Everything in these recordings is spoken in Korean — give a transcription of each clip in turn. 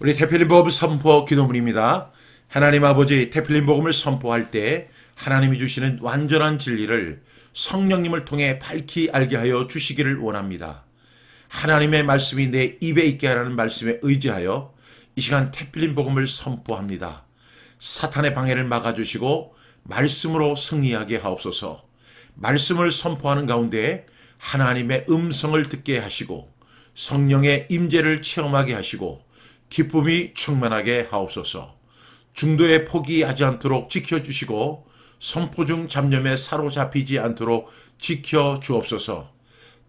우리 태필린 복음 선포 기도문입니다. 하나님 아버지 테필린 복음을 선포할 때 하나님이 주시는 완전한 진리를 성령님을 통해 밝히 알게 하여 주시기를 원합니다. 하나님의 말씀이 내 입에 있게 하라는 말씀에 의지하여 이 시간 테필린 복음을 선포합니다. 사탄의 방해를 막아주시고 말씀으로 승리하게 하옵소서. 말씀을 선포하는 가운데 하나님의 음성을 듣게 하시고 성령의 임재를 체험하게 하시고 기쁨이 충만하게 하옵소서. 중도에 포기하지 않도록 지켜주시고 선포중 잡념에 사로잡히지 않도록 지켜주옵소서.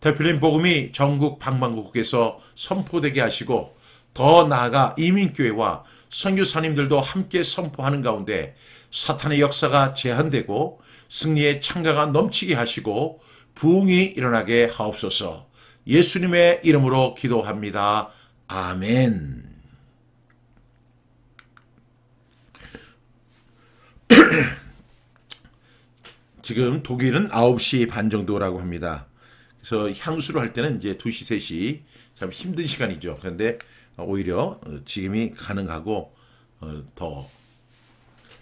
대표님 복음이 전국 방방곡곡에서 선포되게 하시고 더 나아가 이민교회와 선교사님들도 함께 선포하는 가운데 사탄의 역사가 제한되고 승리의 창가가 넘치게 하시고 부흥이 일어나게 하옵소서. 예수님의 이름으로 기도합니다. 아멘. 지금 독일은 9시 반 정도라고 합니다. 그래서 향수를 할 때는 이제 2시, 3시 참 힘든 시간이죠. 그런데 오히려 어, 지금이 가능하고 어, 더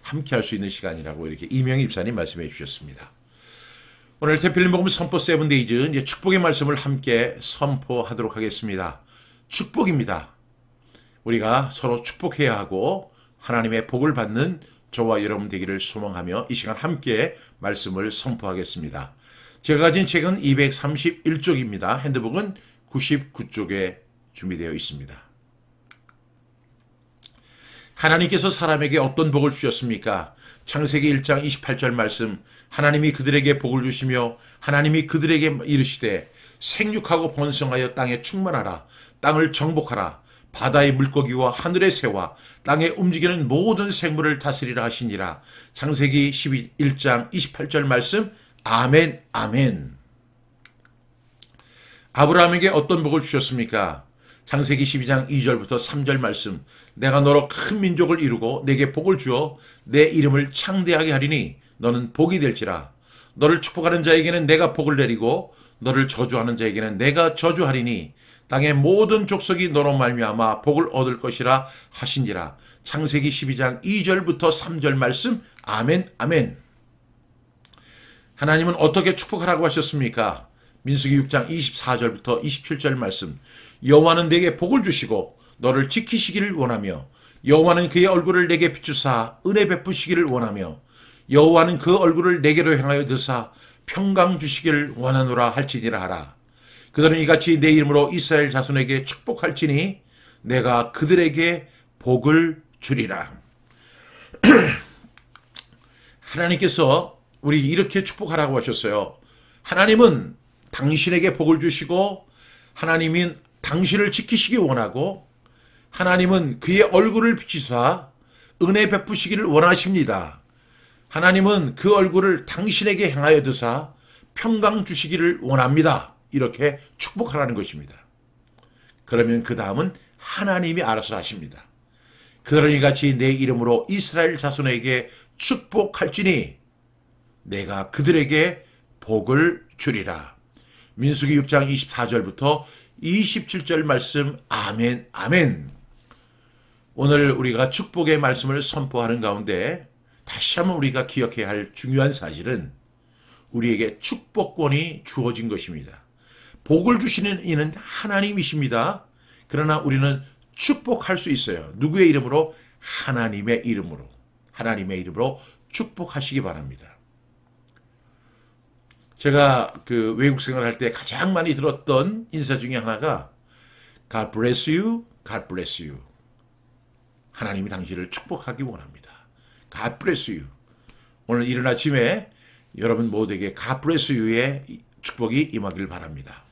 함께 할 수 있는 시간이라고 이렇게 이명 희 입사님 말씀해 주셨습니다. 오늘 대필님 복금 선포 세븐데이즈 이제 축복의 말씀을 함께 선포하도록 하겠습니다. 축복입니다. 우리가 서로 축복해야 하고 하나님의 복을 받는 저와 여러분 되기를 소망하며 이 시간 함께 말씀을 선포하겠습니다. 제가 가진 책은 231쪽입니다. 핸드북은 99쪽에 준비되어 있습니다. 하나님께서 사람에게 어떤 복을 주셨습니까? 창세기 1장 28절 말씀 하나님이 그들에게 복을 주시며 하나님이 그들에게 이르시되 생육하고 번성하여 땅에 충만하라 땅을 정복하라 바다의 물고기와 하늘의 새와 땅에 움직이는 모든 생물을 다스리라 하시니라. 창세기 11장 28절 말씀 아멘 아멘. 아브라함에게 어떤 복을 주셨습니까? 창세기 12장 2절부터 3절 말씀 내가 너로 큰 민족을 이루고 내게 복을 주어 내 이름을 창대하게 하리니 너는 복이 될지라 너를 축복하는 자에게는 내가 복을 내리고 너를 저주하는 자에게는 내가 저주하리니 땅의 모든 족속이 너로 말미암아 복을 얻을 것이라 하신지라. 창세기 12장 2절부터 3절 말씀 아멘 아멘. 하나님은 어떻게 축복하라고 하셨습니까? 민수기 6장 24절부터 27절 말씀 여호와는 내게 복을 주시고 너를 지키시기를 원하며 여호와는 그의 얼굴을 내게 비추사 은혜 베푸시기를 원하며 여호와는 그 얼굴을 내게로 향하여 드사 평강 주시기를 원하노라 할지니라 하라. 그들은 이같이 내 이름으로 이스라엘 자손에게 축복할지니 내가 그들에게 복을 주리라. 하나님께서 우리 이렇게 축복하라고 하셨어요. 하나님은 당신에게 복을 주시고 하나님인 당신을 지키시기 원하고 하나님은 그의 얼굴을 비치사 은혜 베푸시기를 원하십니다. 하나님은 그 얼굴을 당신에게 향하여 드사 평강 주시기를 원합니다. 이렇게 축복하라는 것입니다. 그러면 그 다음은 하나님이 알아서 하십니다. 그들이 같이 내 이름으로 이스라엘 자손에게 축복할지니 내가 그들에게 복을 주리라. 민수기 6장 24절부터 27절 말씀 아멘 아멘. 오늘 우리가 축복의 말씀을 선포하는 가운데 다시 한번 우리가 기억해야 할 중요한 사실은 우리에게 축복권이 주어진 것입니다. 복을 주시는 이는 하나님이십니다. 그러나 우리는 축복할 수 있어요. 누구의 이름으로? 하나님의 이름으로. 하나님의 이름으로 축복하시기 바랍니다. 제가 그 외국 생활할 때 가장 많이 들었던 인사 중에 하나가 God bless you, God bless you. 하나님이 당신을 축복하기 원합니다. God bless you. 오늘 이른 아침에 여러분 모두에게 God bless you의 축복이 임하길 바랍니다.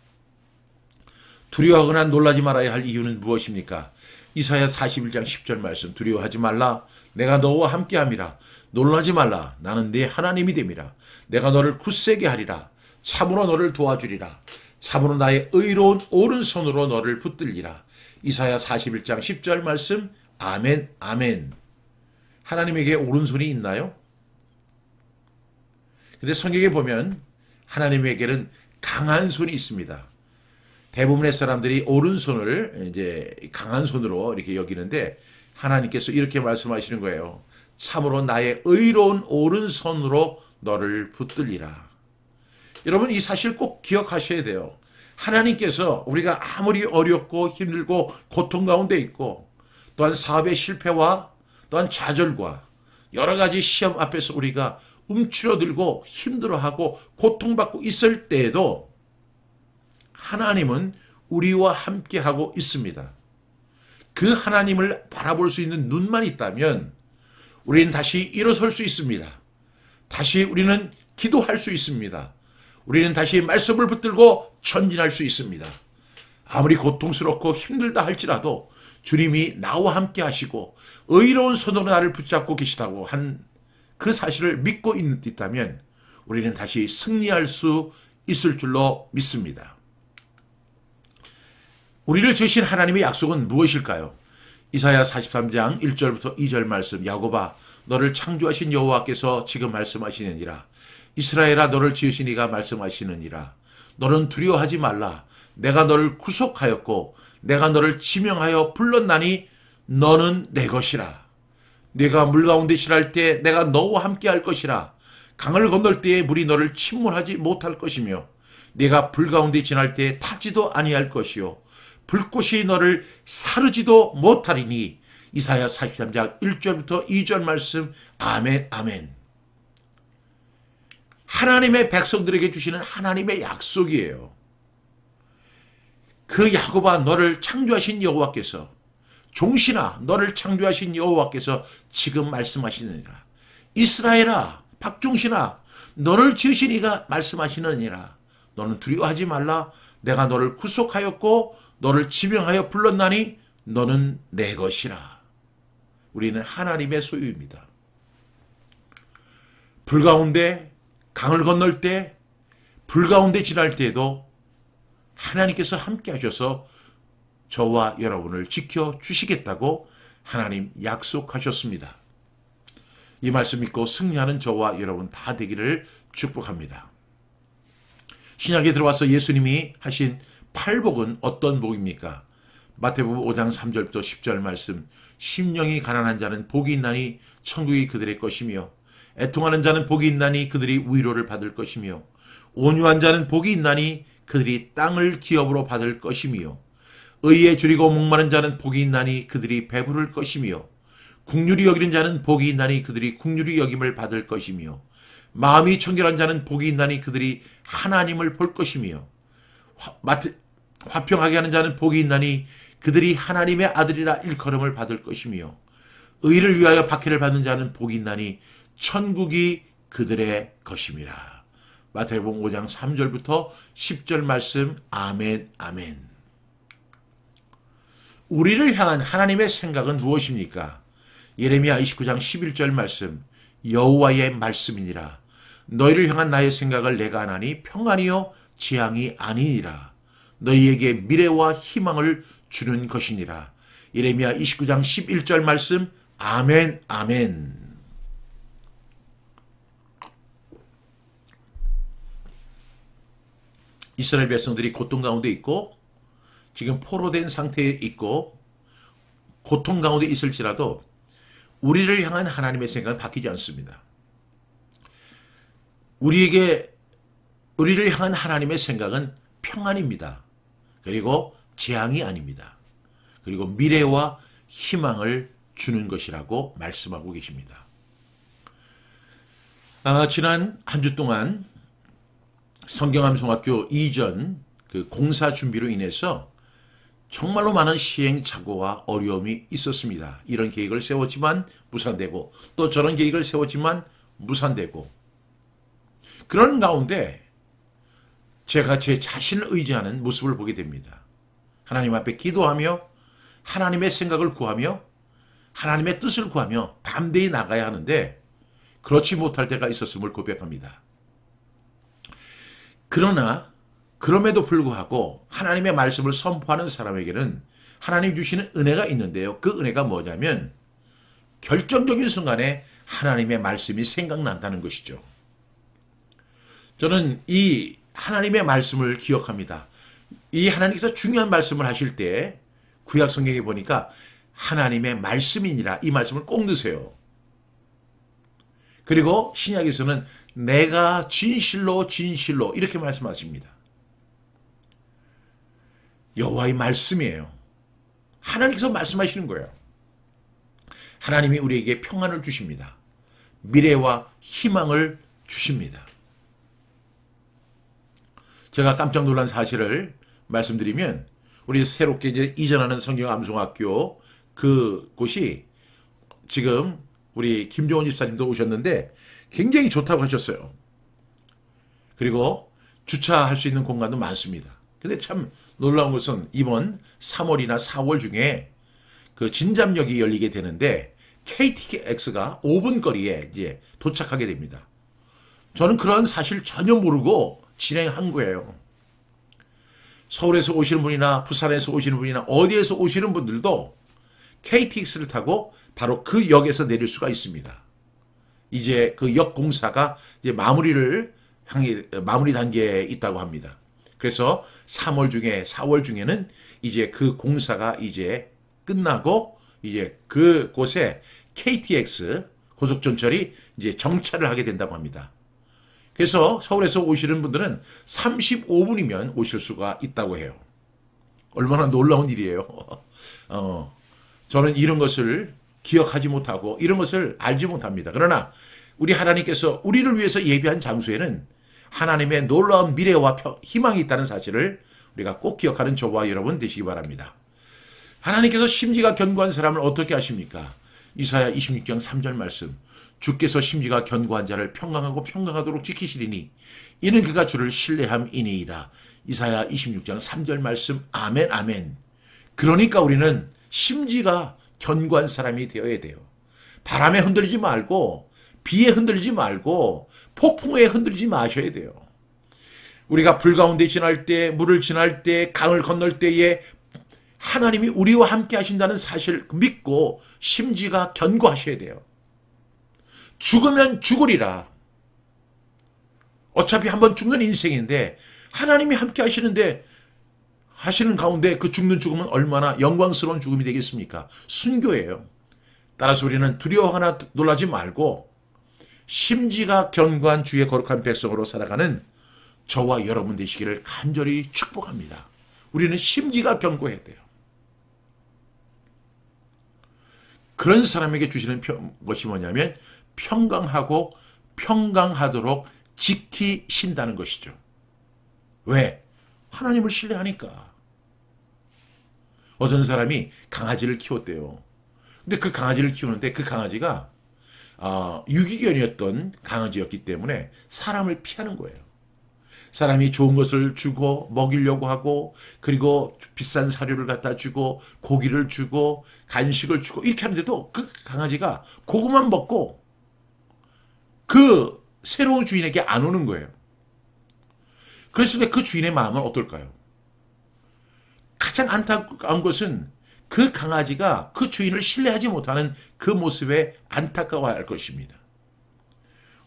두려워하거나 놀라지 말아야 할 이유는 무엇입니까? 이사야 41장 10절 말씀 두려워하지 말라 내가 너와 함께함이라 놀라지 말라 나는 네 하나님이 됨이라 내가 너를 굳세게 하리라 참으로 너를 도와주리라 참으로 나의 의로운 오른손으로 너를 붙들리라 이사야 41장 10절 말씀 아멘 아멘 하나님에게 오른손이 있나요? 근데 성경에 보면 하나님에게는 강한 손이 있습니다. 대부분의 사람들이 오른손을 이제 강한 손으로 이렇게 여기는데 하나님께서 이렇게 말씀하시는 거예요. 참으로 나의 의로운 오른손으로 너를 붙들리라. 여러분 이 사실 꼭 기억하셔야 돼요. 하나님께서 우리가 아무리 어렵고 힘들고 고통 가운데 있고 또한 사업의 실패와 또한 좌절과 여러 가지 시험 앞에서 우리가 움츠러들고 힘들어하고 고통받고 있을 때에도 하나님은 우리와 함께하고 있습니다. 그 하나님을 바라볼 수 있는 눈만 있다면 우리는 다시 일어설 수 있습니다. 다시 우리는 기도할 수 있습니다. 우리는 다시 말씀을 붙들고 전진할 수 있습니다. 아무리 고통스럽고 힘들다 할지라도 주님이 나와 함께 하시고 의로운 손으로 나를 붙잡고 계시다고 한 그 사실을 믿고 있다면 우리는 다시 승리할 수 있을 줄로 믿습니다. 우리를 주신 하나님의 약속은 무엇일까요? 이사야 43장 1절부터 2절 말씀 야고바 너를 창조하신 여호와께서 지금 말씀하시느니라 이스라엘아 너를 지으신 이가 말씀하시느니라 너는 두려워하지 말라 내가 너를 구속하였고 내가 너를 지명하여 불렀나니 너는 내 것이라 내가 물 가운데 실할 때 내가 너와 함께 할 것이라 강을 건널 때에 물이 너를 침몰하지 못할 것이며 내가 불 가운데 지날 때 타지도 아니할 것이요 불꽃이 너를 사르지도 못하리니 이사야 43장 1절부터 2절 말씀 아멘 아멘 하나님의 백성들에게 주시는 하나님의 약속이에요. 그 야곱아 너를 창조하신 여호와께서 종신아 너를 창조하신 여호와께서 지금 말씀하시느니라. 이스라엘아 박종신아 너를 지으시니가 말씀하시느니라. 너는 두려워하지 말라. 내가 너를 구속하였고 너를 지명하여 불렀나니 너는 내 것이라. 우리는 하나님의 소유입니다. 불 가운데 강을 건널 때, 불 가운데 지날 때에도 하나님께서 함께 하셔서 저와 여러분을 지켜 주시겠다고 하나님 약속하셨습니다. 이 말씀 믿고 승리하는 저와 여러분 다 되기를 축복합니다. 신약에 들어와서 예수님이 하신 팔복은 어떤 복입니까? 마태복음 5장 3절부터 10절 말씀 심령이 가난한 자는 복이 있나니 천국이 그들의 것이며 애통하는 자는 복이 있나니 그들이 위로를 받을 것이며 온유한 자는 복이 있나니 그들이 땅을 기업으로 받을 것이며 의에 줄이고 목마른 자는 복이 있나니 그들이 배부를 것이며 국률이 여기는 자는 복이 있나니 그들이 국률이 여김을 받을 것이며 마음이 청결한 자는 복이 있나니 그들이 하나님을 볼 것이며 화평하게 하는 자는 복이 있나니 그들이 하나님의 아들이라 일컬음을 받을 것이며 의를 위하여 박해를 받는 자는 복이 있나니 천국이 그들의 것임이라. 마태복음 5장 3절부터 10절 말씀 아멘 아멘. 우리를 향한 하나님의 생각은 무엇입니까? 예레미야 29장 11절 말씀 여호와의 말씀이니라 너희를 향한 나의 생각을 내가 하니 평안이요 지향이 아니니라 너희에게 미래와 희망을 주는 것이니라. 예레미야 29장 11절 말씀 아멘 아멘. 이스라엘 백성들이 고통 가운데 있고 지금 포로된 상태에 있고 고통 가운데 있을지라도 우리를 향한 하나님의 생각은 바뀌지 않습니다. 우리에게 우리를 향한 하나님의 생각은 평안입니다. 그리고 재앙이 아닙니다. 그리고 미래와 희망을 주는 것이라고 말씀하고 계십니다. 아, 지난 한 주 동안 성경함송학교 이전 그 공사 준비로 인해서 정말로 많은 시행착오와 어려움이 있었습니다. 이런 계획을 세웠지만 무산되고 또 저런 계획을 세웠지만 무산되고 그런 가운데 제가 제 자신을 의지하는 모습을 보게 됩니다. 하나님 앞에 기도하며 하나님의 생각을 구하며 하나님의 뜻을 구하며 담대히 나가야 하는데 그렇지 못할 때가 있었음을 고백합니다. 그러나 그럼에도 불구하고 하나님의 말씀을 선포하는 사람에게는 하나님 주시는 은혜가 있는데요. 그 은혜가 뭐냐면 결정적인 순간에 하나님의 말씀이 생각난다는 것이죠. 저는 이 하나님의 말씀을 기억합니다. 이 하나님께서 중요한 말씀을 하실 때 구약 성경에 보니까 하나님의 말씀이니라 이 말씀을 꼭 넣으세요. 그리고 신약에서는 내가 진실로 진실로 이렇게 말씀하십니다. 여호와의 말씀이에요. 하나님께서 말씀하시는 거예요. 하나님이 우리에게 평안을 주십니다. 미래와 희망을 주십니다. 제가 깜짝 놀란 사실을 말씀드리면 우리 새롭게 이제 이전하는 성경암송학교 그 곳이 지금 우리 김종원 집사님도 오셨는데 굉장히 좋다고 하셨어요. 그리고 주차할 수 있는 공간도 많습니다. 근데 참 놀라운 것은 이번 3월이나 4월 중에 그 진잠역이 열리게 되는데 KTX가 5분 거리에 이제 도착하게 됩니다. 저는 그런 사실 전혀 모르고 진행한 거예요. 서울에서 오시는 분이나 부산에서 오시는 분이나 어디에서 오시는 분들도 KTX를 타고 바로 그 역에서 내릴 수가 있습니다. 이제 그 역 공사가 이제 마무리를 향해 마무리 단계에 있다고 합니다. 그래서 3월 중에 4월 중에는 이제 그 공사가 이제 끝나고 이제 그곳에 KTX 고속전철이 이제 정차를 하게 된다고 합니다. 그래서 서울에서 오시는 분들은 35분이면 오실 수가 있다고 해요. 얼마나 놀라운 일이에요. 어, 저는 이런 것을 기억하지 못하고 이런 것을 알지 못합니다. 그러나 우리 하나님께서 우리를 위해서 예비한 장소에는 하나님의 놀라운 미래와 희망이 있다는 사실을 우리가 꼭 기억하는 저와 여러분 되시기 바랍니다. 하나님께서 심지가 견고한 사람을 어떻게 하십니까? 이사야 26장 3절 말씀. 주께서 심지가 견고한 자를 평강하고 평강하도록 지키시리니 이는 그가 주를 신뢰함이니이다. 이사야 26장 3절 말씀 아멘 아멘. 그러니까 우리는 심지가 견고한 사람이 되어야 돼요. 바람에 흔들리지 말고 비에 흔들리지 말고 폭풍에 흔들리지 마셔야 돼요. 우리가 불 가운데 지날 때, 물을 지날 때, 강을 건널 때에 하나님이 우리와 함께 하신다는 사실 믿고 심지가 견고하셔야 돼요. 죽으면 죽으리라. 어차피 한 번 죽는 인생인데 하나님이 함께 하시는데 하시는 가운데 그 죽는 죽음은 얼마나 영광스러운 죽음이 되겠습니까? 순교예요. 따라서 우리는 두려워하나 놀라지 말고 심지가 견고한 주의 거룩한 백성으로 살아가는 저와 여러분 되시기를 간절히 축복합니다. 우리는 심지가 견고해야 돼요. 그런 사람에게 주시는 것이 뭐냐면 평강하고 평강하도록 지키신다는 것이죠. 왜? 하나님을 신뢰하니까. 어떤 사람이 강아지를 키웠대요. 근데 그 강아지를 키우는데 그 강아지가 어, 유기견이었던 강아지였기 때문에 사람을 피하는 거예요. 사람이 좋은 것을 주고 먹이려고 하고 그리고 비싼 사료를 갖다 주고 고기를 주고 간식을 주고 이렇게 하는데도 그 강아지가 고구만 먹고 그 새로운 주인에게 안 오는 거예요. 그랬을 때 그 주인의 마음은 어떨까요? 가장 안타까운 것은 그 강아지가 그 주인을 신뢰하지 못하는 그 모습에 안타까워할 것입니다.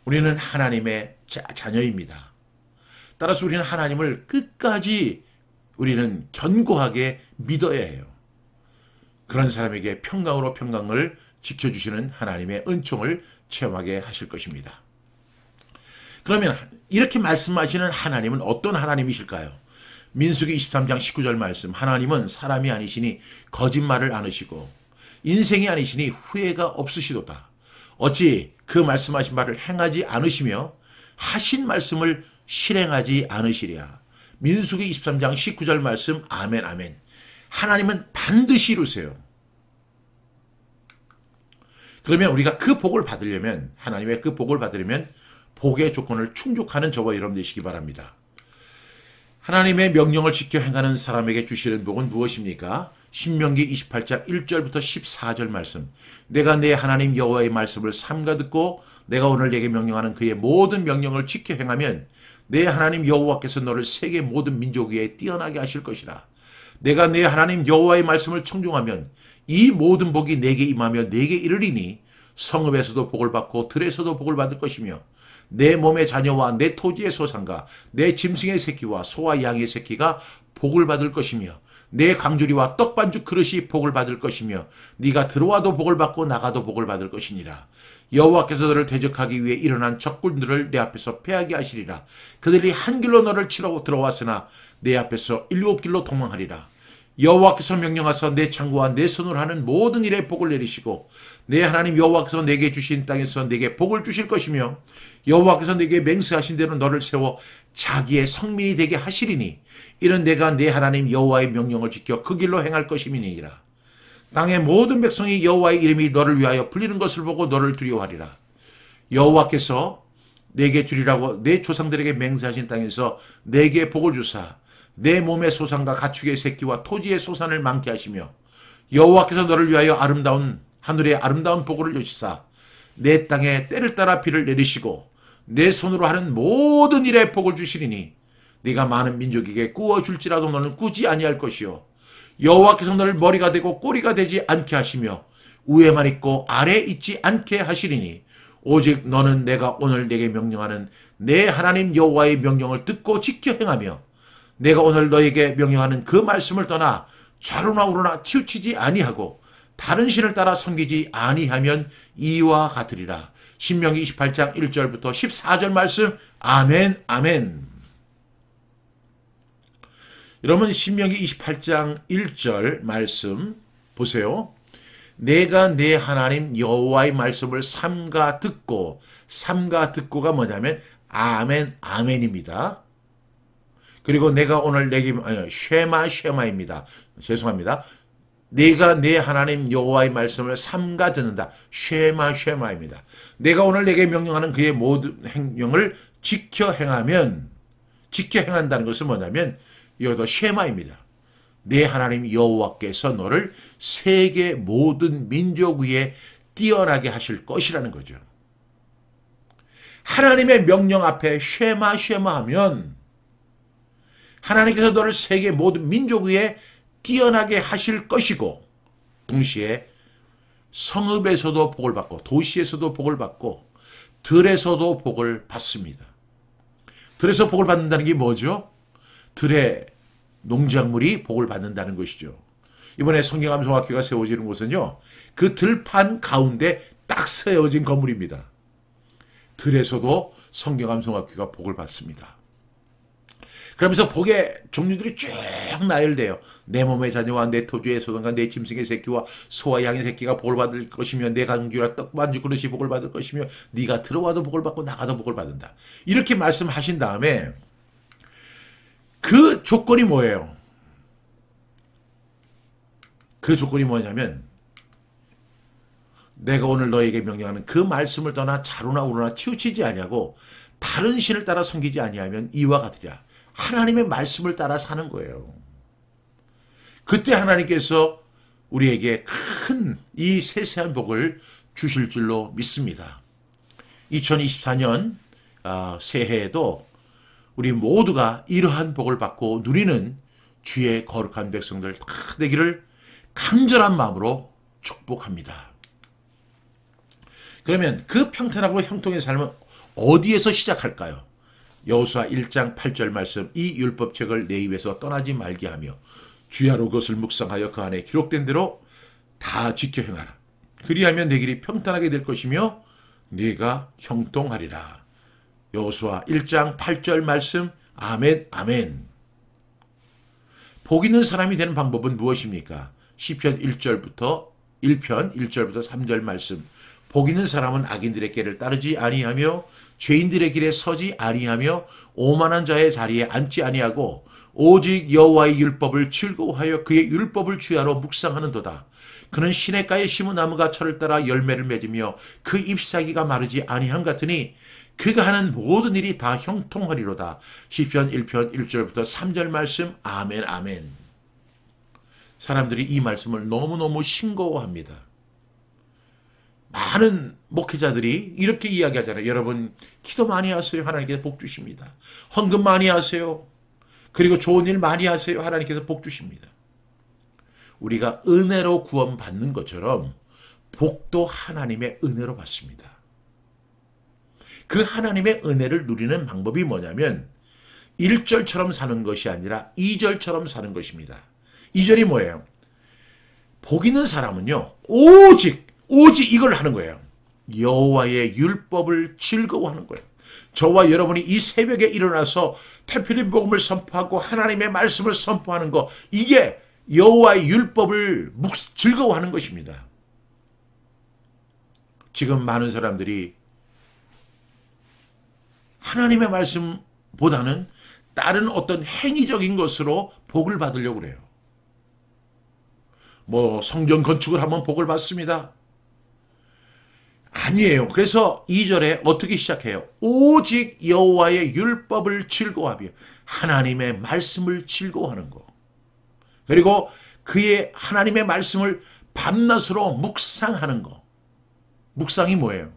우리는 하나님의 자, 자녀입니다. 따라서 우리는 하나님을 끝까지 우리는 견고하게 믿어야 해요. 그런 사람에게 평강으로 평강을 지켜주시는 하나님의 은총을 체험하게 하실 것입니다. 그러면 이렇게 말씀하시는 하나님은 어떤 하나님이실까요? 민수기 23장 19절 말씀 하나님은 사람이 아니시니 거짓말을 안으시고 인생이 아니시니 후회가 없으시도다. 어찌 그 말씀하신 말을 행하지 않으시며 하신 말씀을 실행하지 않으시랴. 민수기 23장 19절 말씀 아멘 아멘. 하나님은 반드시 이루세요. 그러면 우리가 그 복을 받으려면 하나님의 그 복을 받으려면 복의 조건을 충족하는 저와 여러분 되시기 바랍니다. 하나님의 명령을 지켜 행하는 사람에게 주시는 복은 무엇입니까? 신명기 28장 1절부터 14절 말씀. 내가 내 하나님 여호와의 말씀을 삼가 듣고 내가 오늘 내게 명령하는 그의 모든 명령을 지켜 행하면 내 하나님 여호와께서 너를 세계 모든 민족 위에 뛰어나게 하실 것이라. 내가 내 하나님 여호와의 말씀을 청종하면 이 모든 복이 내게 임하며 내게 이르리니 성읍에서도 복을 받고 들에서도 복을 받을 것이며 내 몸의 자녀와 내 토지의 소상과내 짐승의 새끼와 소와 양의 새끼가 복을 받을 것이며 내강조리와 떡반죽 그릇이 복을 받을 것이며 네가 들어와도 복을 받고 나가도 복을 받을 것이니라 여호와께서 너를 대적하기 위해 일어난 적군들을 내 앞에서 패하게 하시리라 그들이 한 길로 너를 치러 들어왔으나 내 앞에서 일곱 길로 도망하리라 여호와께서 명령하사 내 창고와 내 손으로 하는 모든 일에 복을 내리시고 내 하나님 여호와께서 내게 주신 땅에서 내게 복을 주실 것이며 여호와께서 내게 맹세하신 대로 너를 세워 자기의 성민이 되게 하시리니 이런 내가 내 하나님 여호와의 명령을 지켜 그 길로 행할 것임이니라 땅의 모든 백성이 여호와의 이름이 너를 위하여 불리는 것을 보고 너를 두려워하리라 여호와께서 내게 주리라고 내 조상들에게 맹세하신 땅에서 내게 복을 주사 내 몸의 소산과 가축의 새끼와 토지의 소산을 많게 하시며 여호와께서 너를 위하여 아름다운 하늘의 아름다운 복을 여시사 내 땅에 때를 따라 비를 내리시고 내 손으로 하는 모든 일에 복을 주시리니 네가 많은 민족에게 꾸어 줄지라도 너는 꾸지 아니할 것이요 여호와께서 너를 머리가 되고 꼬리가 되지 않게 하시며 위에만 있고 아래 있지 않게 하시리니 오직 너는 내가 오늘 내게 명령하는 내 하나님 여호와의 명령을 듣고 지켜 행하며 내가 오늘 너에게 명령하는 그 말씀을 떠나 좌로나 우로나 치우치지 아니하고 다른 신을 따라 섬기지 아니하면 이와 같으리라. 신명기 28장 1절부터 14절 말씀 아멘 아멘 여러분 신명기 28장 1절 말씀 보세요. 내가 내 하나님 여호와의 말씀을 삼가 듣고 삼가 듣고가 뭐냐면 아멘 아멘입니다. 그리고 내가 오늘 내기 아 어, 쉐마 쉐마입니다. 죄송합니다. 네가 내 하나님 여호와의 말씀을 삼가 듣는다. 쉐마 쉐마입니다. 내가 오늘 내게 명령하는 그의 모든 행령을 지켜 행하면 지켜 행한다는 것은 뭐냐면 이것도 쉐마입니다. 내 하나님 여호와께서 너를 세계 모든 민족 위에 뛰어나게 하실 것이라는 거죠. 하나님의 명령 앞에 쉐마 쉐마 하면 하나님께서 너를 세계 모든 민족 위에 뛰어나게 하실 것이고 동시에 성읍에서도 복을 받고 도시에서도 복을 받고 들에서도 복을 받습니다. 들에서 복을 받는다는 게 뭐죠? 들의 농작물이 복을 받는다는 것이죠. 이번에 성경암송학교가 세워지는 곳은요. 그 들판 가운데 딱 세워진 건물입니다. 들에서도 성경암송학교가 복을 받습니다. 그러면서 복의 종류들이 쭉 나열돼요. 내 몸의 자녀와 내 토지의 소동과 내 짐승의 새끼와 소와 양의 새끼가 복을 받을 것이며 내 강주라 떡반죽 그릇이 복을 받을 것이며 네가 들어와도 복을 받고 나가도 복을 받는다. 이렇게 말씀하신 다음에 그 조건이 뭐예요? 그 조건이 뭐냐면 내가 오늘 너에게 명령하는 그 말씀을 떠나 자루나 우루나 치우치지 아니하고 다른 신을 따라 섬기지 아니하면 이와 같으리라. 하나님의 말씀을 따라 사는 거예요. 그때 하나님께서 우리에게 큰 이 세세한 복을 주실 줄로 믿습니다. 2024년 아, 새해에도 우리 모두가 이러한 복을 받고 누리는 주의 거룩한 백성들 다 되기를 간절한 마음으로 축복합니다. 그러면 그 평탄하고 형통의 삶은 어디에서 시작할까요? 여호수아 1장 8절 말씀 이 율법책을 내 입에서 떠나지 말게 하며 주야로 그것을 묵상하여 그 안에 기록된 대로 다 지켜 행하라. 그리하면 내 길이 평탄하게 될 것이며 네가 형통하리라. 여호수아 1장 8절 말씀 아멘 아멘. 복 있는 사람이 되는 방법은 무엇입니까? 시편 1절부터 1편 1절부터 3절 말씀 복 있는 사람은 악인들의 길을 따르지 아니하며 죄인들의 길에 서지 아니하며 오만한 자의 자리에 앉지 아니하고 오직 여호와의 율법을 즐거워하여 그의 율법을 주야로 묵상하는도다. 그는 시냇가에 심은 나무가 철을 따라 열매를 맺으며 그 잎사귀가 마르지 아니함 같으니 그가 하는 모든 일이 다 형통하리로다. 시편 1편 1절부터 3절 말씀 아멘 아멘. 사람들이 이 말씀을 너무너무 싱거워합니다. 많은 목회자들이 이렇게 이야기하잖아요. 여러분 기도 많이 하세요. 하나님께서 복 주십니다. 헌금 많이 하세요. 그리고 좋은 일 많이 하세요. 하나님께서 복 주십니다. 우리가 은혜로 구원받는 것처럼 복도 하나님의 은혜로 받습니다. 그 하나님의 은혜를 누리는 방법이 뭐냐면 1절처럼 사는 것이 아니라 2절처럼 사는 것입니다. 2절이 뭐예요? 복 있는 사람은요. 오직 오직 이걸 하는 거예요. 여호와의 율법을 즐거워하는 거예요. 저와 여러분이 이 새벽에 일어나서 태필린 복음을 선포하고 하나님의 말씀을 선포하는 것 이게 여호와의 율법을 즐거워하는 것입니다. 지금 많은 사람들이 하나님의 말씀보다는 다른 어떤 행위적인 것으로 복을 받으려고 그래요. 뭐 성전 건축을 하면 복을 받습니다. 아니에요. 그래서 2절에 어떻게 시작해요? 오직 여호와의 율법을 즐거워하며 하나님의 말씀을 즐거워하는 거. 그리고 그의 하나님의 말씀을 밤낮으로 묵상하는 거. 묵상이 뭐예요?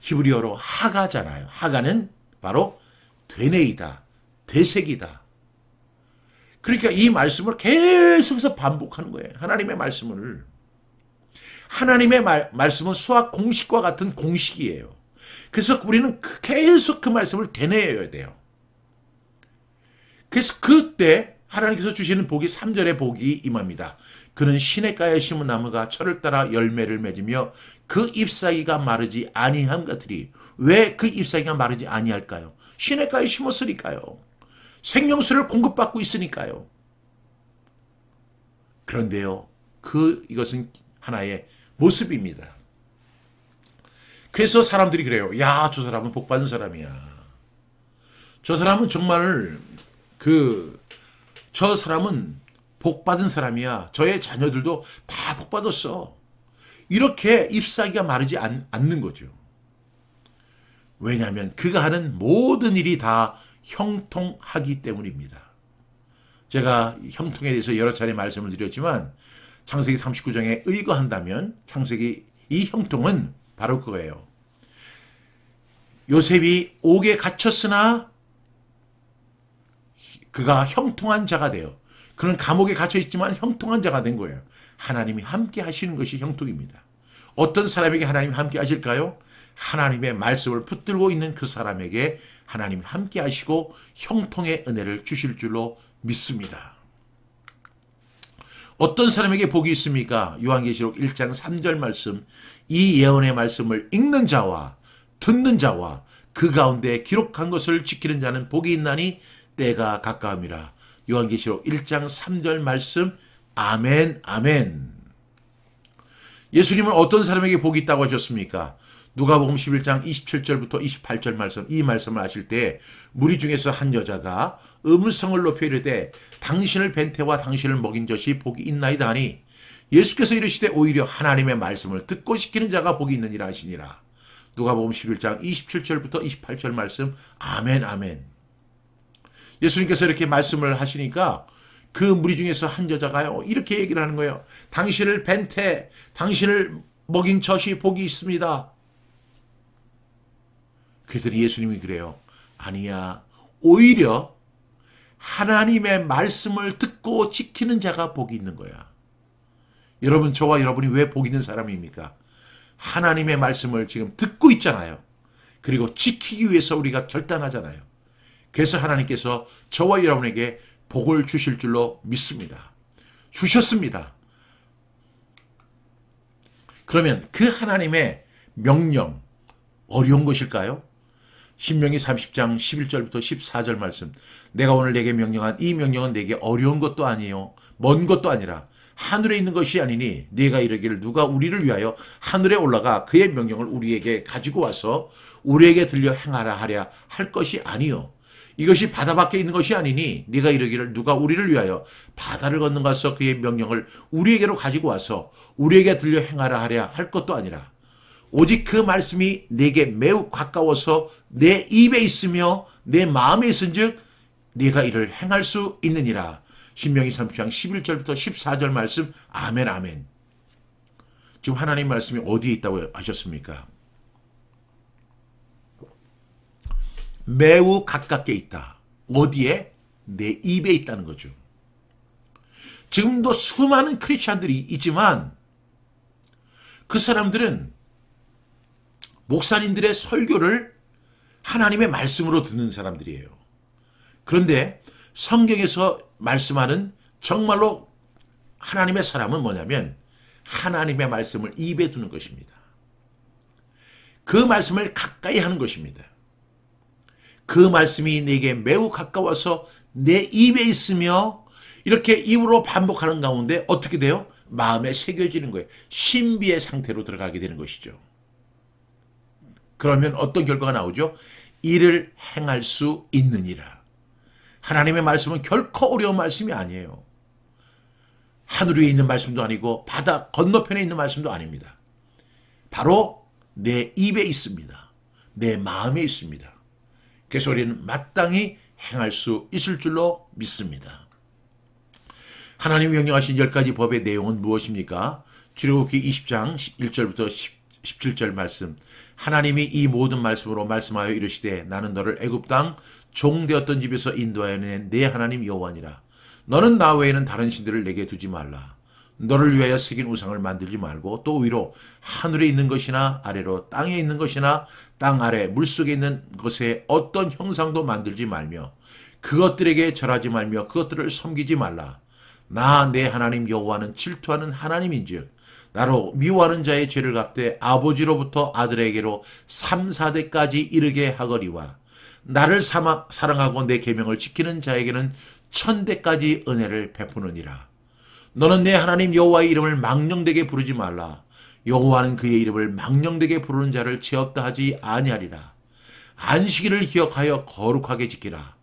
히브리어로 하가잖아요. 하가는 바로 되뇌이다, 되새기다. 그러니까 이 말씀을 계속해서 반복하는 거예요. 하나님의 말씀을. 하나님의 말, 말씀은 수학 공식과 같은 공식이에요. 그래서 우리는 그- 계속 그 말씀을 되뇌어야 돼요. 그래서 그때 하나님께서 주시는 복이 3절의 복이 임합니다. 그는 시냇가에 심은 나무가 철을 따라 열매를 맺으며 그 잎사귀가 마르지 아니함 같으리. 왜그 잎사귀가 마르지 아니할까요? 시냇가에 심었으니까요. 생명수를 공급받고 있으니까요. 그런데요. 그 이것은 하나의 모습입니다. 그래서 사람들이 그래요. 야, 저 사람은 복 받은 사람이야. 저 사람은 정말 그, 저 사람은 복 받은 사람이야. 저의 자녀들도 다 복 받았어. 이렇게 잎사귀가 마르지 않, 않는 거죠. 왜냐하면 그가 하는 모든 일이 다 형통하기 때문입니다. 제가 형통에 대해서 여러 차례 말씀을 드렸지만 창세기 39장에 의거한다면 창세기 이 형통은 바로 그거예요. 요셉이 옥에 갇혔으나 그가 형통한 자가 돼요. 그는 감옥에 갇혀 있지만 형통한 자가 된 거예요. 하나님이 함께 하시는 것이 형통입니다. 어떤 사람에게 하나님이 함께 하실까요? 하나님의 말씀을 붙들고 있는 그 사람에게 하나님이 함께 하시고 형통의 은혜를 주실 줄로 믿습니다. 어떤 사람에게 복이 있습니까? 요한계시록 1장 3절 말씀 이 예언의 말씀을 읽는 자와 듣는 자와 그 가운데 기록한 것을 지키는 자는 복이 있나니 때가 가까움이라. 요한계시록 1장 3절 말씀 아멘 아멘 예수님은 어떤 사람에게 복이 있다고 하셨습니까? 누가복음 11장 27절부터 28절 말씀 이 말씀을 하실 때 무리 중에서 한 여자가 음성을 높여 이르되 당신을 벤테와 당신을 먹인 것이 복이 있나이다 하니 예수께서 이르시되 오히려 하나님의 말씀을 듣고 시키는 자가 복이 있느니라 하시니라. 누가복음 11장 27절부터 28절 말씀 아멘 아멘. 예수님께서 이렇게 말씀을 하시니까 그 무리 중에서 한 여자가요 이렇게 얘기를 하는 거예요. 당신을 벤테 당신을 먹인 젖이 복이 있습니다. 그랬더 예수님이 그래요. 아니야. 오히려 하나님의 말씀을 듣고 지키는 자가 복이 있는 거야. 여러분, 저와 여러분이 왜복이 있는 사람입니까? 하나님의 말씀을 지금 듣고 있잖아요. 그리고 지키기 위해서 우리가 결단하잖아요. 그래서 하나님께서 저와 여러분에게 복을 주실 줄로 믿습니다. 주셨습니다. 그러면 그 하나님의 명령, 어려운 것일까요? 신명기 30장 11절부터 14절 말씀. 내가 오늘 내게 명령한 이 명령은 내게 어려운 것도 아니요 먼 것도 아니라 하늘에 있는 것이 아니니 네가 이르기를 누가 우리를 위하여 하늘에 올라가 그의 명령을 우리에게 가지고 와서 우리에게 들려 행하라 하랴 할 것이 아니요 이것이 바다 밖에 있는 것이 아니니 네가 이르기를 누가 우리를 위하여 바다를 건너가서 그의 명령을 우리에게로 가지고 와서 우리에게 들려 행하라 하랴 할 것도 아니라 오직 그 말씀이 내게 매우 가까워서 내 입에 있으며 내 마음에 있은즉 내가 이를 행할 수 있느니라. 신명이 30장 11절부터 14절 말씀 아멘 아멘. 지금 하나님 말씀이 어디에 있다고 하셨습니까? 매우 가깝게 있다. 어디에? 내 입에 있다는 거죠. 지금도 수많은 크리스천들이 있지만 그 사람들은 목사님들의 설교를 하나님의 말씀으로 듣는 사람들이에요. 그런데 성경에서 말씀하는 정말로 하나님의 사람은 뭐냐면 하나님의 말씀을 입에 두는 것입니다. 그 말씀을 가까이 하는 것입니다. 그 말씀이 내게 매우 가까워서 내 입에 있으며 이렇게 입으로 반복하는 가운데 어떻게 돼요? 마음에 새겨지는 거예요. 신비의 상태로 들어가게 되는 것이죠. 그러면 어떤 결과가 나오죠? 이를 행할 수 있느니라. 하나님의 말씀은 결코 어려운 말씀이 아니에요. 하늘 위에 있는 말씀도 아니고 바다 건너편에 있는 말씀도 아닙니다. 바로 내 입에 있습니다. 내 마음에 있습니다. 그래서 우리는 마땅히 행할 수 있을 줄로 믿습니다. 하나님 명령하신 1가지 법의 내용은 무엇입니까? 출애굽기 20장 1절부터 10, 17절 말씀 하나님이 이 모든 말씀으로 말씀하여 이르시되 나는 너를 애굽 땅 종되었던 집에서 인도하여 낸내 하나님 여호와니라 너는 나 외에는 다른 신들을 내게 두지 말라 너를 위하여 새긴 우상을 만들지 말고 또 위로 하늘에 있는 것이나 아래로 땅에 있는 것이나 땅 아래 물속에 있는 것에 어떤 형상도 만들지 말며 그것들에게 절하지 말며 그것들을 섬기지 말라 나내 하나님 여호와는 질투하는 하나님인즉 나로 미워하는 자의 죄를 갚되 아버지로부터 아들에게로 3, 4대까지 이르게 하거리와 나를 사마, 사랑하고 내 계명을 지키는 자에게는 천대까지 은혜를 베푸느니라. 너는 내 하나님 여호와의 이름을 망령되게 부르지 말라. 여호와는 그의 이름을 망령되게 부르는 자를 죄없다 하지 아니하리라. 안식일을 기억하여 거룩하게 지키라.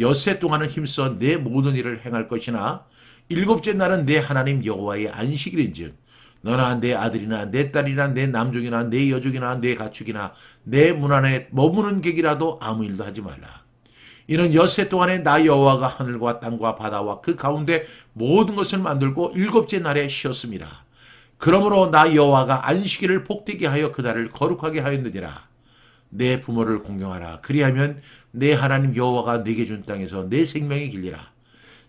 여세 동안은 힘써 내 모든 일을 행할 것이나 일곱째 날은 내 하나님 여호와의 안식일인즉 너나 내 아들이나 내 딸이나 내 남종이나 내 여종이나 내 가축이나 내 문 안에 머무는 객이라도 아무 일도 하지 말라. 이는 여세 동안에 나 여호와가 하늘과 땅과 바다와 그 가운데 모든 것을 만들고 일곱째 날에 쉬었습니다. 그러므로 나 여호와가 안식일을 복되게 하여 그 날을 거룩하게 하였느니라. 내 부모를 공경하라. 그리하면 내 하나님 여호와가 네게 준 땅에서 내 생명이 길리라.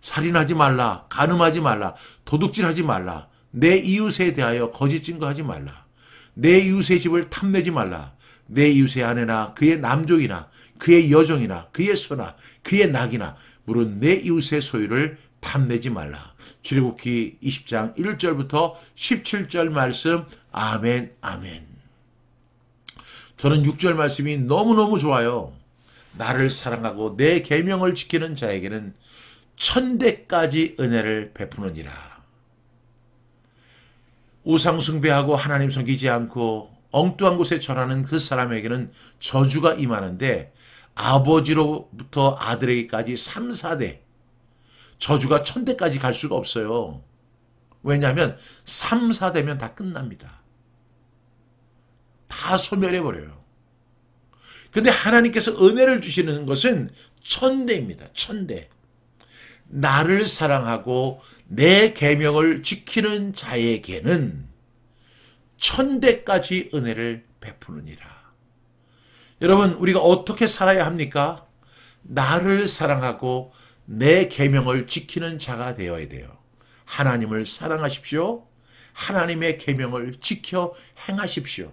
살인하지 말라, 간음하지 말라, 도둑질하지 말라, 내 이웃에 대하여 거짓 증거하지 말라, 내 이웃의 집을 탐내지 말라, 내 이웃의 아내나 그의 남족이나 그의 여정이나 그의 소나 그의 낙이나 물론 내 이웃의 소유를 탐내지 말라. 출애굽기 20장 1절부터 17절 말씀 아멘 아멘. 저는 6절 말씀이 너무너무 좋아요. 나를 사랑하고 내 계명을 지키는 자에게는 천대까지 은혜를 베푸느니라. 우상 숭배하고 하나님 섬기지 않고 엉뚱한 곳에 전하는그 사람에게는 저주가 임하는데 아버지로부터 아들에게까지 3, 4대 저주가 천대까지 갈 수가 없어요. 왜냐하면 3, 4대면 다 끝납니다. 다 소멸해버려요. 근데 하나님께서 은혜를 주시는 것은 천대입니다. 천대. 나를 사랑하고 내 계명을 지키는 자에게는 천대까지 은혜를 베푸느니라. 여러분 우리가 어떻게 살아야 합니까? 나를 사랑하고 내 계명을 지키는 자가 되어야 돼요. 하나님을 사랑하십시오. 하나님의 계명을 지켜 행하십시오.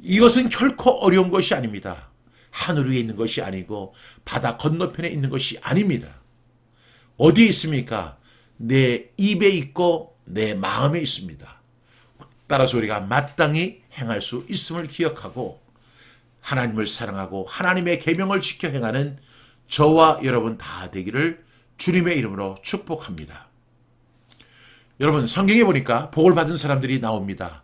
이것은 결코 어려운 것이 아닙니다. 하늘 위에 있는 것이 아니고 바다 건너편에 있는 것이 아닙니다. 어디에 있습니까? 내 입에 있고 내 마음에 있습니다. 따라서 우리가 마땅히 행할 수 있음을 기억하고 하나님을 사랑하고 하나님의 계명을 지켜 행하는 저와 여러분 다 되기를 주님의 이름으로 축복합니다. 여러분 성경에 보니까 복을 받은 사람들이 나옵니다.